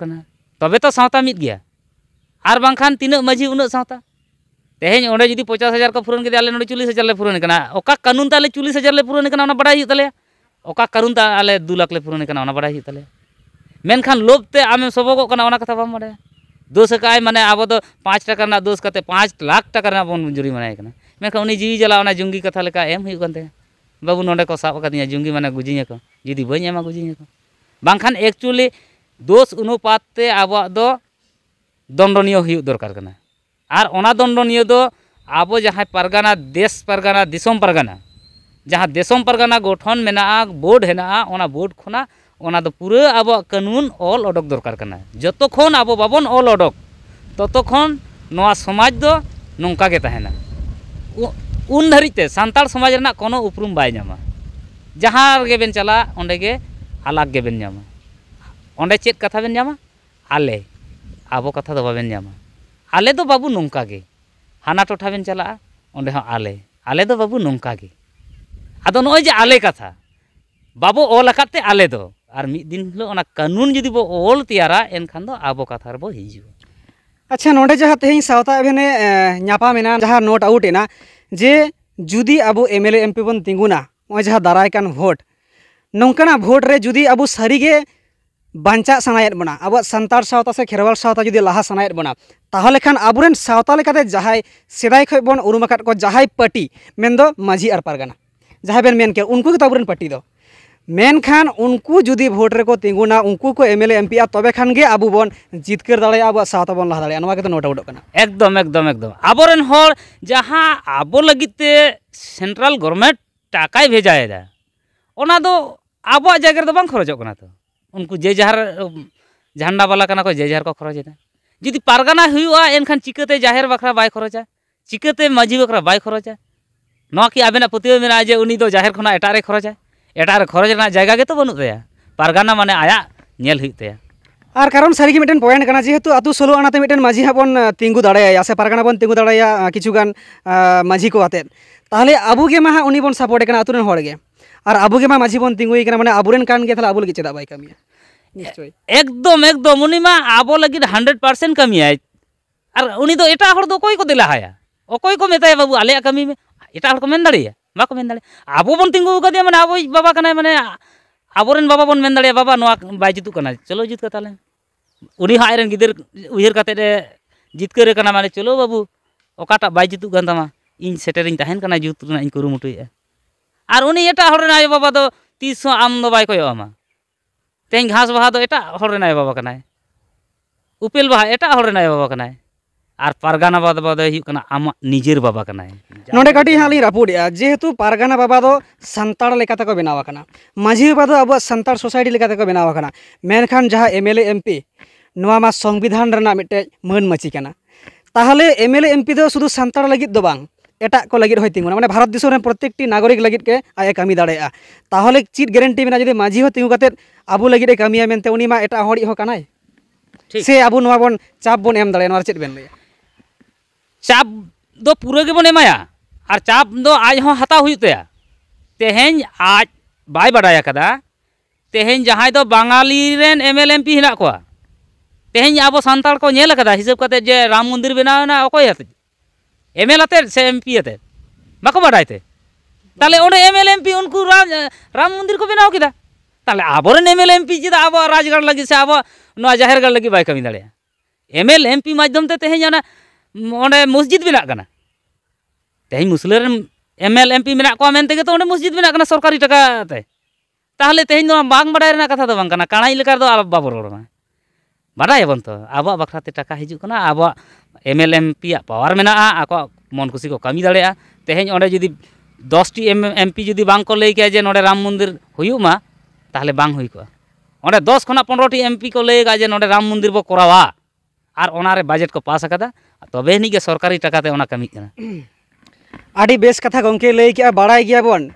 तब तो सावता मिद गया और बाखान तीना माजी उनता तेहे अंत जी पचास हजार को पूरण कर चल्लिस हजार ले पूरण करना कानून तेल चल्लिस हजार ले पूरण करना बड़ा तेल कानून ताले दो लाख ले पूरण करना बड़ा तेल लोभ से आम सबगोना कथा बम बड़ा दोस कह मैंने अब पाँच टाकना दोस पाँच लाख टाका बन जुरीमाना मेखान उन्नी जीवी जला जुंगी कथा लेकिन एम होते हैं बाबू नोड़े को साब का दिया जुंगी माने गुजिया को जिदी बनिया माने गुजिया को बांखन एक्चुअली दोष उन्हों पाते आवा दो दंडनियो ही उधर कर गना आर ओना दंडनियो दो आवो जहाँ परगना देश परगना दिशों परगना जहाँ दिशों परगना गोठन में ना आग बोर्ड है ना ओना बोर्ड खुना ओना तो पूरे आवो कानून ऑल ओडक दर कर गना जब तो दो नुंका ᱩᱱ ᱫᱷᱟᱹᱨᱤᱡᱛᱮ ᱥᱟᱱᱛᱟᱲ ᱥᱚᱢᱟᱡᱽ ᱨᱮᱱᱟᱜ ᱠᱳᱱᱳ ᱩᱯᱨᱩᱢ ᱵᱟᱭ ᱧᱟᱢᱟ ᱡᱟᱦᱟᱸ ᱨᱮᱜᱮᱵᱮᱱ ᱪᱟᱞᱟᱜ ᱚᱸᱰᱮᱜᱮ ᱟᱞᱟᱜᱽ ᱜᱮᱵᱮᱱ ᱧᱟᱢᱟ ᱚᱸᱰᱮ ᱪᱮᱫ ᱠᱟᱛᱷᱟ ᱵᱮᱱ ᱧᱟᱢᱟ ᱟᱞᱮ ᱟᱵᱚ ᱠᱟᱛᱷᱟ ᱫᱚ ᱵᱟᱵᱮᱱ ᱧᱟᱢᱟ ᱟᱞᱮ ᱫᱚ ᱵᱟᱵᱩ ᱱᱚᱝᱠᱟ ᱜᱮ ᱦᱟᱱᱟ ᱴᱚᱴᱷᱟ ᱵᱮᱱ ᱪᱟᱞᱟᱜᱼᱟ ᱚᱸᱰᱮ ᱦᱚᱸ ᱟᱞᱮ ᱟᱞᱮ ᱫᱚ ᱵᱟᱵᱩ ᱱᱚᱝᱠᱟ ᱜᱮ ᱟᱫᱚ ᱱᱚᱜᱼᱚᱭ ᱡᱮ ᱟᱞᱮ ᱠᱟᱛᱷᱟ ᱵᱟᱵᱚ ᱚᱞ ᱟᱠᱟᱫ ᱛᱮ ᱟᱞᱮ ᱫᱚ ᱟᱨ ᱢᱤᱫ ᱫᱤᱱ ᱦᱤᱞᱳᱜ ᱚᱱᱟ ᱠᱟᱹᱱᱩᱱ ᱡᱩᱫᱤ ᱵᱚ ᱚᱞ ᱛᱮᱭᱟᱨᱟ ᱮᱱᱠᱷᱟᱱ ᱫᱚ ᱟᱵᱚ ᱠᱟᱛᱷᱟ ᱨᱮᱵᱚ ᱦᱤᱡᱩᱜᱼᱟ ᱟᱪᱪᱷᱟ ᱱᱚᱰᱮ ᱡᱟᱦᱟᱸ ᱛᱮᱦᱮᱧ ᱥᱟᱶᱛᱟ ᱮᱵᱷᱮᱱᱮ ᱧᱟᱯᱟᱢ ᱮᱱᱟ ᱡᱟᱦᱟᱸ ᱱᱳᱴ ᱟᱣᱩᱴ ᱮᱱᱟ ᱡᱮ ᱡᱩᱫᱤ ᱟᱵᱚ ᱮᱢᱮᱞᱮ ᱮᱢᱯᱤ ᱵᱚᱱ ᱛᱤᱸᱜᱩᱱᱟ ᱱᱚᱜᱼᱚᱭ ᱡᱟᱦᱟᱸ ᱫᱟᱨᱟᱭ ᱠᱟᱱ ᱵᱷᱳᱴ ᱱᱚᱝᱠᱟᱱᱟᱜ ᱵᱷᱳᱴ ᱨᱮ ᱡᱩᱫᱤ ᱟᱵᱚ ᱥᱟᱹᱨᱤᱜᱮ ᱵᱟᱧᱪᱟᱜ ᱥᱟᱱᱟᱭᱮᱫ ᱵᱚᱱᱟ ᱟᱵᱚᱣᱟᱜ ᱥᱟᱱᱛᱟᱲ ᱥᱟᱶᱛᱟ ᱥᱮ ᱠᱷᱮᱨᱣᱟᱞ ᱥᱟᱶᱛᱟ ᱡᱩᱫᱤ ᱞᱟᱦᱟ ᱥᱟᱱᱟᱭᱮᱫ ᱵᱚᱱᱟ ᱛᱟᱦᱚᱞᱮ ᱠᱷᱟᱱ ᱟᱵᱚᱨᱮᱱ ᱥᱟᱶᱛᱟ ᱞᱮᱠᱟᱛᱮ ᱡᱟᱦᱟᱸᱭ ᱥᱮᱫᱟᱭ ᱠᱷᱚᱱ ᱵᱚᱱ ᱩᱨᱩᱢ ᱟᱠᱟᱫ ᱠᱚ ᱡᱟᱦᱟᱸᱭ ᱯᱟᱹᱴᱤ ᱢᱮᱱᱫᱚ ᱢᱟᱺᱡᱷᱤ ᱟᱨ ᱯᱟᱨᱜᱟᱱᱟ ᱡᱟᱦᱟᱸᱭ ᱵᱮᱱ ᱢᱮᱱ ᱠᱮᱭᱟ ᱩᱱᱠᱩ ᱜᱮᱛᱚ ᱟᱵᱚᱨᱮᱱ ᱯᱟᱹᱴᱤ ᱫᱚ ᱢᱮᱱᱠᱷᱟᱱ ᱩᱱᱠᱩ ᱡᱩᱫᱤ ᱵᱷᱳᱴ ᱨᱮᱠᱚ ᱛᱤᱸᱜᱩᱱᱟ ᱩᱱᱠᱩ ᱠᱚ ᱮᱢᱮᱞᱮ ᱮᱢᱯᱤᱜᱼᱟ ᱛᱚᱵᱮ ᱠᱷᱟᱱ ᱜᱮ ᱟᱵᱚ ᱵᱚᱱ ᱡᱤᱛᱠᱟᱹᱨ ᱫᱟᱲᱮᱭᱟᱜᱼᱟ ᱟᱵᱚᱣᱟᱜ ᱥᱟᱶᱛᱟ ᱵᱚᱱ ᱞᱟᱦᱟ ᱫᱟᱲᱮᱭᱟᱜᱼᱟ ᱱᱚᱣᱟ ᱜᱮᱛᱚ ᱱᱳ ᱰᱟᱣᱩᱴᱚᱜ ᱠᱟᱱᱟ ᱮᱠᱫᱚᱢ ᱮᱠᱫᱚᱢ ᱮᱠᱫᱚᱢ ᱟᱵᱚᱨᱮᱱ ᱦᱚᱲ ᱡᱟᱦᱟᱸ ᱟᱵᱚ ᱞᱟᱹᱜᱤᱫ ᱛᱮ ᱥᱮᱱᱴᱨᱟᱞ ᱜᱚᱨᱢᱮᱱᱴ ᱴᱟᱠᱟᱭ ᱵᱷᱮᱡᱟᱭᱮᱫᱟ ᱚᱱᱟ ᱫᱚ ᱟᱵᱚᱣᱟᱜ ᱡᱟᱭᱜᱟ ᱨᱮᱫᱚ ᱵᱟᱝ ᱠᱷᱚᱨᱚᱪᱚᱜ ᱠᱟᱱᱟ ᱛᱚ ᱩᱱᱠᱩ ᱡᱮ ᱡᱟᱦᱟᱨ ᱡᱷᱟᱱᱰᱟ ᱵᱟᱞᱟ ᱠᱟᱱᱟ ᱠᱚ ᱡᱮ ᱡᱟᱦᱟᱨ ᱠᱚ ᱠᱷᱚᱨᱚᱪᱮᱫᱟ ᱡᱩᱫᱤ ᱯᱟᱨᱜᱟᱱᱟ ᱦᱩᱭᱩᱜᱼᱟ ᱮᱱᱠᱷᱟᱱ ᱪᱤᱠᱟᱹᱛᱮ ᱡᱟᱦᱮᱨ ᱵᱟᱠᱷᱨᱟ ᱵᱟᱭ ᱠᱷᱚᱨᱚᱪᱟ ᱪᱤᱠᱟᱹᱛᱮ ᱢᱟᱺᱡᱷᱤ ᱵᱟᱠᱷᱨᱟ ᱵᱟᱭ ᱠᱷᱚᱨᱚᱪᱟ ᱱᱚᱣᱟ ᱠᱤ ᱟᱵᱮᱱᱟᱜ ᱯᱟᱹᱛᱭᱟᱹᱣ ᱢᱮᱱᱟᱜᱼᱟ ᱡᱮ ᱩᱱᱤ ᱫᱚ ᱡᱟᱦᱮᱨ ᱠᱷᱚᱱᱟᱜ ᱮᱴᱟᱜ ᱨᱮᱭ ᱠᱷᱚᱨᱚᱪᱟ ᱮᱴᱟᱜ ᱨᱮ जैगा ᱨᱮᱱᱟᱜ ᱡᱟᱭᱜᱟ ᱜᱮᱛᱚ पारगाना ᱛᱟᱭᱟ आयाल ᱢᱟᱱᱮ और कारण सारी मिट्टन पॉइंट करना जेहतु तो अतु सोलो आनाते मिट्टन माझी बन तिंगु दाड़ाया से पारगाना बन तिंगु दाड़ाया किचुगान माझी को आते ताहले अबु गे मा उनी बन सपोर्ट करना अतुन और अबु मा माझी बन तिंगु करना माने अब कान गे चेदा बै कमिया निश्चय एकदम एकदम उनी मा अबो लगी 100% कमिया और उनी तो, तो को दिला हाया को मेताया बाबू आले कमी में एट को मेन दाड़िया ᱵᱟᱠᱚ ᱢᱮᱱ ᱫᱟᱲᱮᱭᱟᱜᱼᱟ ᱟᱵᱚ ᱵᱚᱱ ᱛᱤᱸᱜᱩ ᱟᱠᱟᱫᱮᱭᱟ ᱢᱟᱱᱮ ᱟᱵᱚᱭᱤᱡ ᱵᱟᱵᱟ ᱠᱟᱱᱟᱭ ᱢᱟᱱᱮ ᱟᱵᱚᱨᱮᱱ ᱵᱟᱵᱟ ᱵᱚᱱ ᱢᱮᱱ ᱫᱟᱲᱮᱭᱟᱜᱼᱟ ᱵᱟᱵᱟ ᱱᱚᱣᱟ ᱵᱟᱭ ᱡᱩᱛᱩᱜ ᱠᱟᱱᱟ ᱪᱚᱞᱚ ᱡᱩᱛ ᱠᱟᱛᱟ ᱞᱮ ᱩᱱᱤ ᱦᱚᱸ ᱟᱡᱨᱮᱱ ᱜᱤᱫᱟᱹᱨ ᱩᱭᱦᱟᱹᱨ ᱠᱟᱛᱮᱫ ᱮ ᱡᱤᱛᱠᱟᱹᱨ ᱟᱠᱟᱱᱟ ᱢᱟᱱᱮ ᱪᱚᱞᱚ ᱵᱟᱹᱵᱩ ᱚᱠᱟᱴᱟᱜ ᱵᱟᱭ ᱡᱩᱛᱩᱜ ᱠᱟᱱ ᱛᱟᱢᱟ ᱤᱧ ᱥᱮᱴᱮᱨᱤᱧ ᱛᱟᱦᱮᱱ ᱠᱟᱱᱟ ᱡᱩᱛ ᱨᱮᱱᱟᱜ ᱤᱧ ᱠᱩᱨᱩᱢᱩᱴᱩᱭᱮᱫᱼᱟ ᱟᱨ ᱩᱱᱤ ᱮᱴᱟᱜ ᱦᱚᱲ ᱨᱮᱱ ᱟᱭᱳᱼᱵᱟᱵᱟ ᱫᱚ ᱛᱤᱥ ᱦᱚᱸ ᱟᱢ ᱫᱚ ᱵᱟᱭ ᱠᱚᱭᱚᱜ ᱟᱢᱟ ᱛᱮᱦᱮᱧ ᱜᱷᱟᱥ ᱵᱟᱦᱟ ᱫᱚ ᱮᱴᱟᱜ ᱦᱚᱲ ᱨᱮᱱ ᱟᱭᱳᱼᱵᱟᱵᱟ ᱠᱟᱱᱟᱭ ᱩᱯᱮᱞ ᱵᱟᱦᱟ ᱮᱴᱟᱜ ᱦᱚᱲ ᱨᱮᱱ ᱟᱭᱳᱼᱵᱟᱵᱟ ᱠᱟᱱᱟᱭ আর ᱯᱟᱨᱜᱟᱱᱟ ᱵᱟᱵᱟ ᱫᱚ ᱦᱩᱭᱩᱜ ᱠᱟᱱᱟ ᱟᱢᱟᱜ ᱱᱤᱡᱮᱨ ᱵᱟᱵᱟ ᱠᱟᱱᱟᱭ ᱱᱚᱰᱮ ᱠᱟᱹᱴᱤᱡ ᱦᱟᱸᱜ ᱞᱤᱧ ᱨᱟᱹᱯᱩᱫᱮᱜᱼᱟ ᱡᱮᱦᱮᱛᱩ ᱯᱟᱨᱜᱟᱱᱟ ᱵᱟᱵᱟ ᱫᱚ ᱥᱟᱱᱛᱟᱲ ᱞᱮᱠᱟᱛᱮ ᱠᱚ ᱵᱮᱱᱟᱣ ᱟᱠᱟᱱᱟ ᱢᱟᱹᱡᱷᱤ ᱵᱟᱵᱟ ᱫᱚ ᱟᱵᱚᱣᱟᱜ ᱥᱟᱱᱛᱟᱲ ᱥᱳᱥᱟᱭᱴᱤ ᱞᱮᱠᱟᱛᱮ ᱠᱚ ᱵᱮᱱᱟᱣ ᱟᱠᱟᱱᱟ ᱢᱮᱱᱠᱷᱟᱱ ᱡᱟᱦᱟᱸ ᱮᱢᱮᱞᱮ ᱮᱢᱯᱤ ᱱᱚᱣᱟ ᱢᱟ ᱥᱚᱝᱵᱤᱫᱷᱟᱱ ᱨᱮᱱᱟᱜ ᱢᱤᱫᱴᱮᱡ ᱢᱟᱹᱱ ᱢᱟᱹᱪᱤ ᱠᱟᱱᱟ ᱛᱟᱦᱚᱞᱮ এমএলএ এমপি ᱫᱚ শুধু ᱥᱟᱱᱛᱟᱲ ᱞᱟᱹᱜᱤᱫ ᱫᱚ ᱵᱟᱝ ᱮᱴᱟᱜ ᱠᱚ ᱞᱟᱹᱜᱤᱫ ᱦᱚᱸᱭ ᱛᱤᱸᱜᱩᱱᱟ ᱢᱟᱱᱮ ᱵᱷᱟᱨᱚᱛ ᱫᱤᱥᱚᱢ ᱨᱮᱱ ᱯᱨᱚᱛᱮᱠᱴᱤ ᱱᱟগরিক ᱞᱟᱹᱜᱤᱫ ᱜᱮ ᱟᱡ ᱮ ᱠᱟᱹᱢᱤ ᱫᱟᱲᱮᱭᱟᱜᱼᱟ ᱛᱟᱦᱚᱞᱮ ᱪᱮᱫ ᱜᱮᱨᱮᱱᱴᱤ ᱢᱮᱱᱟᱜᱼᱟ ᱡᱩᱫᱤ ᱢᱟᱹᱡᱷᱤ ᱦᱚᱸ ᱛᱤᱸᱜᱩ ᱠᱟᱛᱮᱫ ᱟᱵᱚ ᱞᱟᱹᱜᱤᱫ ᱮ ᱠᱟᱹᱢᱤᱭᱟ ᱢᱮᱱᱛᱮ ᱩᱱᱤ ᱢᱟ ᱮᱴᱟᱜ ᱦᱚᱲᱤᱡ ᱦᱚᱸ ᱠᱟᱱᱟᱭ ᱥᱮ ᱟᱵᱚ ᱱᱚᱣᱟ ᱵᱚᱱ ᱪᱟᱯ ᱵᱚᱱ ᱮᱢ ᱫᱟᱲᱮᱭᱟᱜᱼᱟ ᱱᱚᱣᱟ ᱪᱮᱫ ᱵᱮᱱ ᱞᱟᱹᱭᱟ चाप दो पूरा एमया और चाप दो आज हों हाँ हता हुआ तो तेहेन आज बै बाड़ा तेहेन जहाँ तो Bengali M L M P हे तेहेन अब सानता को नल हिसाब कर राम मंदिर बनाना अकय एम एल आते से एम पी आते बाको बाड़ाते ताले एम एल एम पी उनको राम मंदिर को बनाओ किया ताले अबरें एम एल एम पी चाहे अब राजगढ़ लगे से अब जहरगढ़ लगे बै कमी दाया एल एम पी माध्यम से तेहेन ᱚᱸᱰᱮ ᱢᱚᱥᱡᱤᱫ ᱵᱮᱱᱟᱜ ᱠᱟᱱᱟ ᱛᱮᱦᱮᱧ ᱢᱩᱥᱞᱟᱹ ᱨᱮᱱ ᱮᱢ ᱮᱞ ᱮᱢ ᱯᱤ ᱢᱮᱱᱟᱜ ᱠᱚᱣᱟ ᱢᱮᱱᱛᱮᱜᱮ ᱛᱚ ᱚᱸᱰᱮ ᱢᱚᱥᱡᱤᱫ ᱵᱮᱱᱟᱜ ᱠᱟᱱᱟ ᱥᱚᱨᱠᱟᱨᱤ ᱴᱟᱠᱟᱛᱮ ᱛᱟᱦᱞᱮ ᱛᱮᱦᱮᱧ ᱱᱚᱣᱟ ᱵᱟᱝ ᱵᱟᱰᱟᱭ ᱨᱮᱱᱟᱜ ᱠᱟᱛᱷᱟ ᱫᱚ ᱵᱟᱝ ᱠᱟᱱᱟ ᱠᱟᱬᱟᱭ ᱞᱮᱠᱟ ᱫᱚ ᱟᱞᱚ ᱵᱟᱵᱚ ᱨᱚᱲ ᱢᱟ ᱵᱟᱰᱟᱭᱟᱵᱚᱱ ᱛᱚ ᱟᱵᱚᱣᱟᱜ ᱵᱟᱠᱷᱨᱟᱛᱮ ᱴᱟᱠᱟ ᱦᱤᱡᱩᱜ ᱠᱟᱱᱟ ᱟᱵᱚᱣᱟᱜ ᱮᱢ ᱮᱞ ᱮᱢ ᱯᱤᱭᱟᱜ ᱯᱟᱣᱟᱨ ᱢᱮᱱᱟᱜᱼᱟ ᱟᱠᱚᱣᱟᱜ ᱢᱚᱱ ᱠᱩᱥᱤ ᱠᱚ ᱠᱟᱹᱢᱤ ᱫᱟᱲᱮᱭᱟᱜᱼᱟ ᱛᱮᱦᱮᱧ ᱚᱸᱰᱮ ᱡᱩᱫᱤ ᱫᱚᱥᱴᱤ ᱮᱢ ᱮᱢ ᱯᱤ ᱡᱩᱫᱤ ᱵᱟᱝ ᱠᱚ ᱞᱟᱹᱭ ᱠᱮᱭᱟ ᱡᱮ ᱱᱚᱰᱮ ᱨᱟᱢ ᱢᱚᱱᱫᱤᱨ ᱦᱩᱭᱩᱜ ᱢᱟ ᱛᱟᱦᱞᱮ ᱵᱟᱝ ᱦᱩᱭ ᱠᱚᱜᱼᱟ ᱚᱸᱰᱮ ᱫᱚᱥ ᱠᱷᱚᱱᱟᱜ ᱯᱚᱱᱨᱚᱴᱤ ᱮᱢ ᱯᱤ ᱠᱚ ᱞᱟᱹᱭ ᱠᱟᱜᱼᱟ ᱡᱮ ᱱᱚᱰᱮ ᱨᱟᱢ ᱢᱚᱱᱫᱤᱨ ᱵᱚ ᱠᱚᱨᱟᱣᱟ ᱟᱨ ᱚᱱᱟᱨᱮ ᱵᱟᱡᱮᱴ ᱠᱚ ᱯᱟᱥ ᱟᱠᱟᱫᱟ ᱛᱚᱵᱮ ᱟᱹᱱᱤᱡ ᱜᱮ ᱥᱚᱨᱠᱟᱨᱤ ᱴᱟᱠᱟᱛᱮ ᱚᱱᱟ ᱠᱟᱹᱢᱤᱜ ᱠᱟᱱᱟ ᱟᱹᱰᱤ ᱵᱮᱥ ᱠᱟᱛᱷᱟ ᱜᱚᱢᱠᱮ ᱞᱟᱹᱭ ᱠᱮᱜᱼᱟ ᱵᱟᱲᱟᱭ ᱜᱮᱭᱟ ᱵᱚᱱ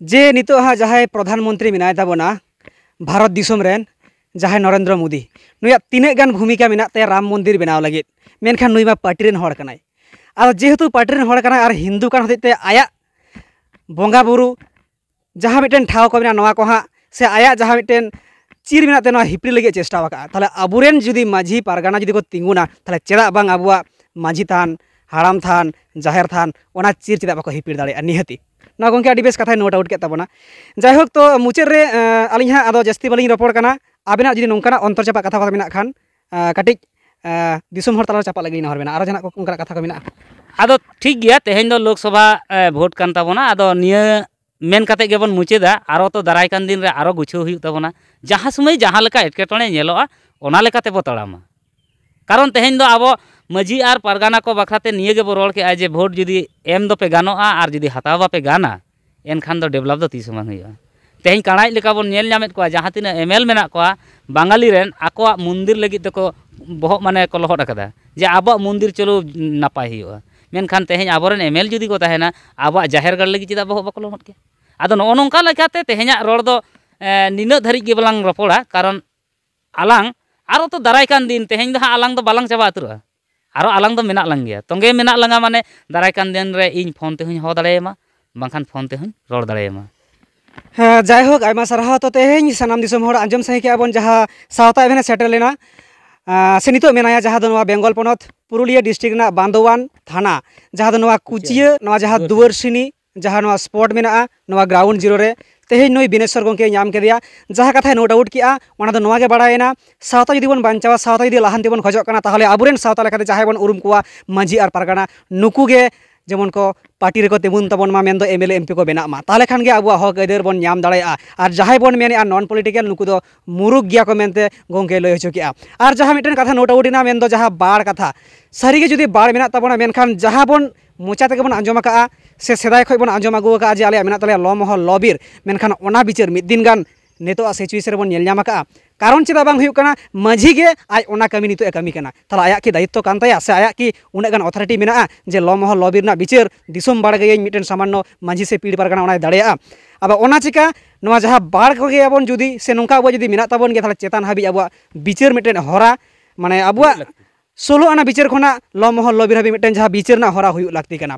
ᱡᱮ ᱱᱤᱛᱚᱜ ᱦᱟᱸᱜ ᱡᱟᱦᱟᱸᱭ ᱯᱨᱚᱫᱷᱟᱱ ᱢᱚᱱᱛᱨᱤ ᱢᱮᱱᱟᱭ ᱛᱟᱵᱚᱱᱟ ᱵᱷᱟᱨᱚᱛ ᱫᱤᱥᱚᱢ ᱨᱮᱱ ᱡᱟᱦᱟᱸᱭ ᱱᱚᱨᱮᱱᱫᱨᱚ ᱢᱳᱫᱤ ᱱᱩᱭᱟᱜ ᱛᱤᱱᱟᱹᱜ ᱜᱟᱱ ᱵᱷᱩᱢᱤᱠᱟ ᱢᱮᱱᱟᱜ ᱛᱟᱭᱟ ᱨᱟᱢ ᱢᱚᱱᱫᱤᱨ ᱵᱮᱱᱟᱣ ᱞᱟᱹᱜᱤᱫ ᱢᱮᱱᱠᱷᱟᱱ ᱱᱩᱭ ᱢᱟ ᱯᱟᱴᱤ ᱨᱮᱱ ᱦᱚᱲ ᱠᱟᱱᱟᱭ ᱟᱫᱚ ᱡᱮᱦᱮᱛᱩ ᱯᱟᱴᱤ ᱨᱮᱱ ᱦᱚᱲ ᱠᱟᱱᱟᱭ ᱟᱨ ᱦᱤᱱᱫᱩ ᱠᱟᱱ ᱦᱚᱛᱮᱡ ᱛᱮ ᱟᱭᱟᱜ ᱵᱚᱸᱜᱟ ᱵᱩᱨᱩ ᱡᱟᱦᱟᱸ ᱢᱤᱫᱴᱮᱱ ᱴᱷᱟᱶ ᱠᱚ ᱢᱮᱱᱟᱜᱼᱟ ᱱᱚᱣᱟ ᱠᱚ ᱦᱟᱸᱜ ᱥᱮ ᱟᱭᱟᱜ ᱡᱟᱦᱟᱸ ᱢᱤᱫᱴᱮᱱ ᱪᱤᱨ ᱢᱮᱱᱟᱜ ᱛᱮ ᱱᱚᱣᱟ ᱦᱤᱯᱲᱤ ᱞᱟᱹᱜᱤᱫ ᱪᱮᱥᱴᱟ ᱟᱠᱟᱜᱼᱟ ᱛᱟᱦᱞᱮ ᱟᱵᱚᱨᱮᱱ ᱡᱩᱫᱤ ᱢᱟᱺᱡᱷᱤ ᱯᱟᱨᱜᱟᱱᱟ ᱡᱩᱫᱤ ᱠᱚ ᱛᱤᱸᱜᱩᱱᱟ ᱛᱟᱦᱞᱮ ᱪᱮᱫᱟᱜ ᱵᱟᱝ ᱟᱵᱚᱣᱟᱜ ᱢᱟᱺᱡᱷᱤ ᱛᱷᱟᱱ ᱦᱟᱲᱟᱢ ᱛᱷᱟᱱ ᱡᱟᱦᱮᱨ ᱛᱷᱟᱱ ᱚᱱᱟ ᱪᱤᱨ ᱪᱮᱫᱟᱜ ᱵᱟᱠᱚ ᱦᱤᱯᱤᱲ ᱫᱟᱲᱮᱭᱟᱜᱼᱟ ᱱᱤᱦᱟᱹᱛᱤ ᱱᱚᱣᱟ ᱜᱚᱝᱠᱮ ᱟᱹᱰᱤ ᱵᱮᱥ ᱠᱟᱛᱷᱟᱭ ᱱᱳᱴ ᱟᱣᱩᱴ ᱠᱮᱫ ᱛᱟᱵᱚᱱᱟ ᱡᱟᱭᱦᱳᱠ ᱛᱚ ᱢᱩᱪᱟᱹᱫ ᱨᱮ ᱟᱹᱞᱤᱧ ᱦᱟᱸᱜ ᱟᱫᱚ ᱡᱟᱹᱥᱛᱤ ᱵᱟᱹᱞᱤᱧ ᱨᱚᱯᱚᱲ ᱠᱟᱱᱟ ᱟᱵᱮᱱᱟᱜ ᱡᱩᱫᱤ ᱱᱚᱝᱠᱟᱱᱟᱜ ᱚᱱᱛᱚᱨ ᱪᱟᱯᱟᱜ ᱠᱟᱛᱷᱟ ᱠᱚ ᱢᱮᱱᱟᱜ ᱠᱷᱟᱱ ᱠᱟᱹᱴᱤᱡ ᱫᱤᱥᱚᱢ ᱦᱚᱲ ᱛᱟᱞᱟᱨᱮ ᱪᱟᱯᱟᱜ ᱞᱟᱹᱜᱤᱫ ᱱᱮᱦᱚᱨ ᱢᱮᱱᱟᱜᱼᱟ ᱟᱨᱚ ᱡᱟᱦᱟᱱᱟᱜ ᱠᱚ ᱚᱱᱠᱟᱱᱟᱜ ᱠᱟᱛᱷᱟ ᱠᱚ ᱢᱮᱱᱟᱜᱼᱟ ᱟᱫᱚ ᱴᱷᱤᱠ ᱜᱮᱭᱟ ᱛᱮᱦᱮᱧ ᱫᱚ ᱞᱳᱠᱥᱚᱵᱷᱟ ᱵᱷᱳᱴ ᱠᱟᱱ ᱛᱟᱵᱚᱱᱟ ᱟᱫᱚ ᱱᱤᱭᱟᱹ মেন কাতে গেবন মুচেদা আরো তো দারাই কান দিন রে আরো গুছাও হই তাবনা যাহা সময় যাহা লেকা এটকেটনে নেলোয়া ওনা লেকাতে বতড়ামা কারণ তেহেন দো আবো মাঝি আর পারগানা কো বাখরাতে নিয়ে গেব রল কে আজ যে ভোট যদি এম দো পে গানোয়া আর যদি হাতাও বাপে গানা এনখান দো ডেভেলপ দো তিস মান হইয়া তেহেন কাড়াই লেকা বন নেল নামেত কোয়া যাহা তিনা এমএল মেনা কোয়া বাঙালি রেন আকোয়া মন্দির লাগি তো কো বহ মানে কো লহট আকাদা যে আবো মন্দির চলো নাপাই হইয়া मेखान तेज अब एम एल जुदी को अब जहरगढ़ लगे चेदा बहुत बाको लोमे अब नौका तेज रड़ नीना के बलांग रपड़ा कारण आलांग आर तो दाराक दिन तेज दो हाँ आलांग चाबा अतर और आलांग मना लंगे तंगे मे लांगा मानने दाराक दिन इन फोन तेज हम बाखान फोन तेज रड़ दाड़ेम जैक सारा तो तेज सामम आज सही के बोन जहाँ सावता सेटल लेना ᱥᱮᱱᱤᱛᱚ মেᱱᱟᱭᱟ ᱡᱟᱦᱟᱫᱱᱚᱣᱟ ᱵᱮᱝᱜᱚᱞᱯᱚᱱᱚᱛ ᱯᱩᱨᱩᱞᱤᱭᱟ ᱰᱤᱥᱴᱨᱤᱠᱴ ᱱᱟ ᱵᱟᱱᱫᱚᱣᱟᱱ ᱛᱷᱟᱱᱟ ᱡᱟᱦᱟᱫᱱᱚᱣᱟ ᱠᱩᱪᱤᱭᱮ ᱱᱚᱣᱟ ᱡᱟᱦᱟᱫ ᱫᱩᱣᱟᱨᱥᱤᱱᱤ ᱡᱟᱦᱟᱱᱚᱣᱟ ᱥᱯᱚᱴ ᱢᱮᱱᱟᱜᱼᱟ ᱱᱚᱣᱟ ᱜᱨᱟᱩᱱᱰ ᱡᱤᱨᱚ ᱨᱮ ᱛᱮᱦᱮᱧ ᱱᱚᱭ ᱵᱤᱱᱮᱥᱣᱚᱨ ᱜᱚᱝᱠᱮ ᱧᱟᱢ ᱠᱮᱫᱮᱭᱟ ᱡᱟᱦᱟᱸ ᱠᱟᱛᱷᱟᱭ ᱱᱚ ᱰᱟᱩᱴ ᱠᱮᱭᱟ ᱚᱱᱟᱫᱚ ᱱᱚᱣᱟ ᱜᱮ ᱵᱟᱲᱟᱭᱮᱱᱟ ᱥᱟᱶᱛᱟ ᱡᱩᱫᱤᱵᱚᱱ ᱵ जेमन को पार्टी को तिबुन तबन मा मेन दो एमएलए एमपी को बना मा अब खान हक आइदर बन न्याम दाड़े आ आर जहाय बन मेने आ नॉन पॉलिटिकल नुकु गया को मेनते गोंके लय होचो किया जहां मिटन कथा नोट आउट ना जहां बाड़ कथा सारी के जुदी बाड़ मेना तबन मेन जहां बन मोचा तेगे आंजम से सदा खय बन आंजम आगु का जे आले मेना तले लमह लबीर मेन खान मिद दिन गान नितो सिचुएशन कारण चेदा बांग माझी आज कमी नितो कमी करना तला आया की दायित्व से आया की उना अथॉरिटी मेना जे लॉ महल लॉबी ना दिसम बाड़ सामान्य माझी से पीड़ पर करना ओना दड़ेया अब ओना चिका नवा जुदी से नोका अब जुदी मेना तबन चेतान हाबी अब बिचर मिटन हरा माने अब सोलो आना बिचर खना लमहल लबिर हाबी मिटन जहाँ बिचर ना हरा हुई लगती करना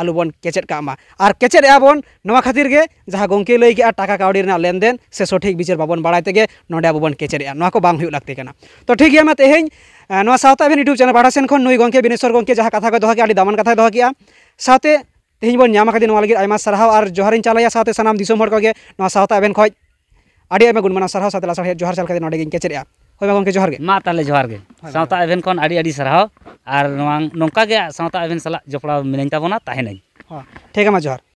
आलू बन केचेट कामा और केचेट एबन नवा खातिर जहाँ गंके लई के टाका कावड़ी लेनदेन से सठीक बिचर बाबन बाड़ाते गे नोडे आबो बन केचेट तो ठीक है मैं तेहेन अभिन यूट्यूब चैनल बाड़ा सेन खन नुई गोंके बिनेश्वर कथा को दहा के आड़ी दामन कथा दहा किया साथे बन नामा खातिर और जोहारिन चालाया साथे सनाम दिसम हड़ को गे नवा सावता अभिन खज गुणमाना सराहाव साथे लासाड़ जोहार चाल खातिर नोडे गिन केचेट ᱦᱳᱭ ᱵᱟ ᱜᱚᱢᱠᱮ ᱡᱚᱦᱟᱨ ᱜᱮ ᱢᱟ ᱛᱟᱦᱞᱮ ᱡᱚᱦᱟᱨ ᱜᱮ ᱥᱟᱶᱛᱟ ᱤᱵᱷᱮᱱᱴ ᱠᱷᱚᱱ ᱟᱹᱰᱤ ᱟᱹᱰᱤ ᱥᱟᱨᱦᱟᱣ ᱟᱨ ᱱᱚᱝᱠᱟ ᱜᱮ ᱥᱟᱶᱛᱟ ᱤᱵᱷᱮᱱᱴ ᱥᱟᱞᱟᱜ ᱡᱚᱯᱲᱟᱣ ᱢᱤᱱᱟᱹᱧ ᱛᱟᱵᱚᱱᱟ ᱛᱟᱦᱮᱱᱟᱹᱧ ᱦᱮᱸ ᱴᱷᱤᱠ ᱜᱮᱭᱟ ᱢᱟ ᱡᱚᱦᱟᱨ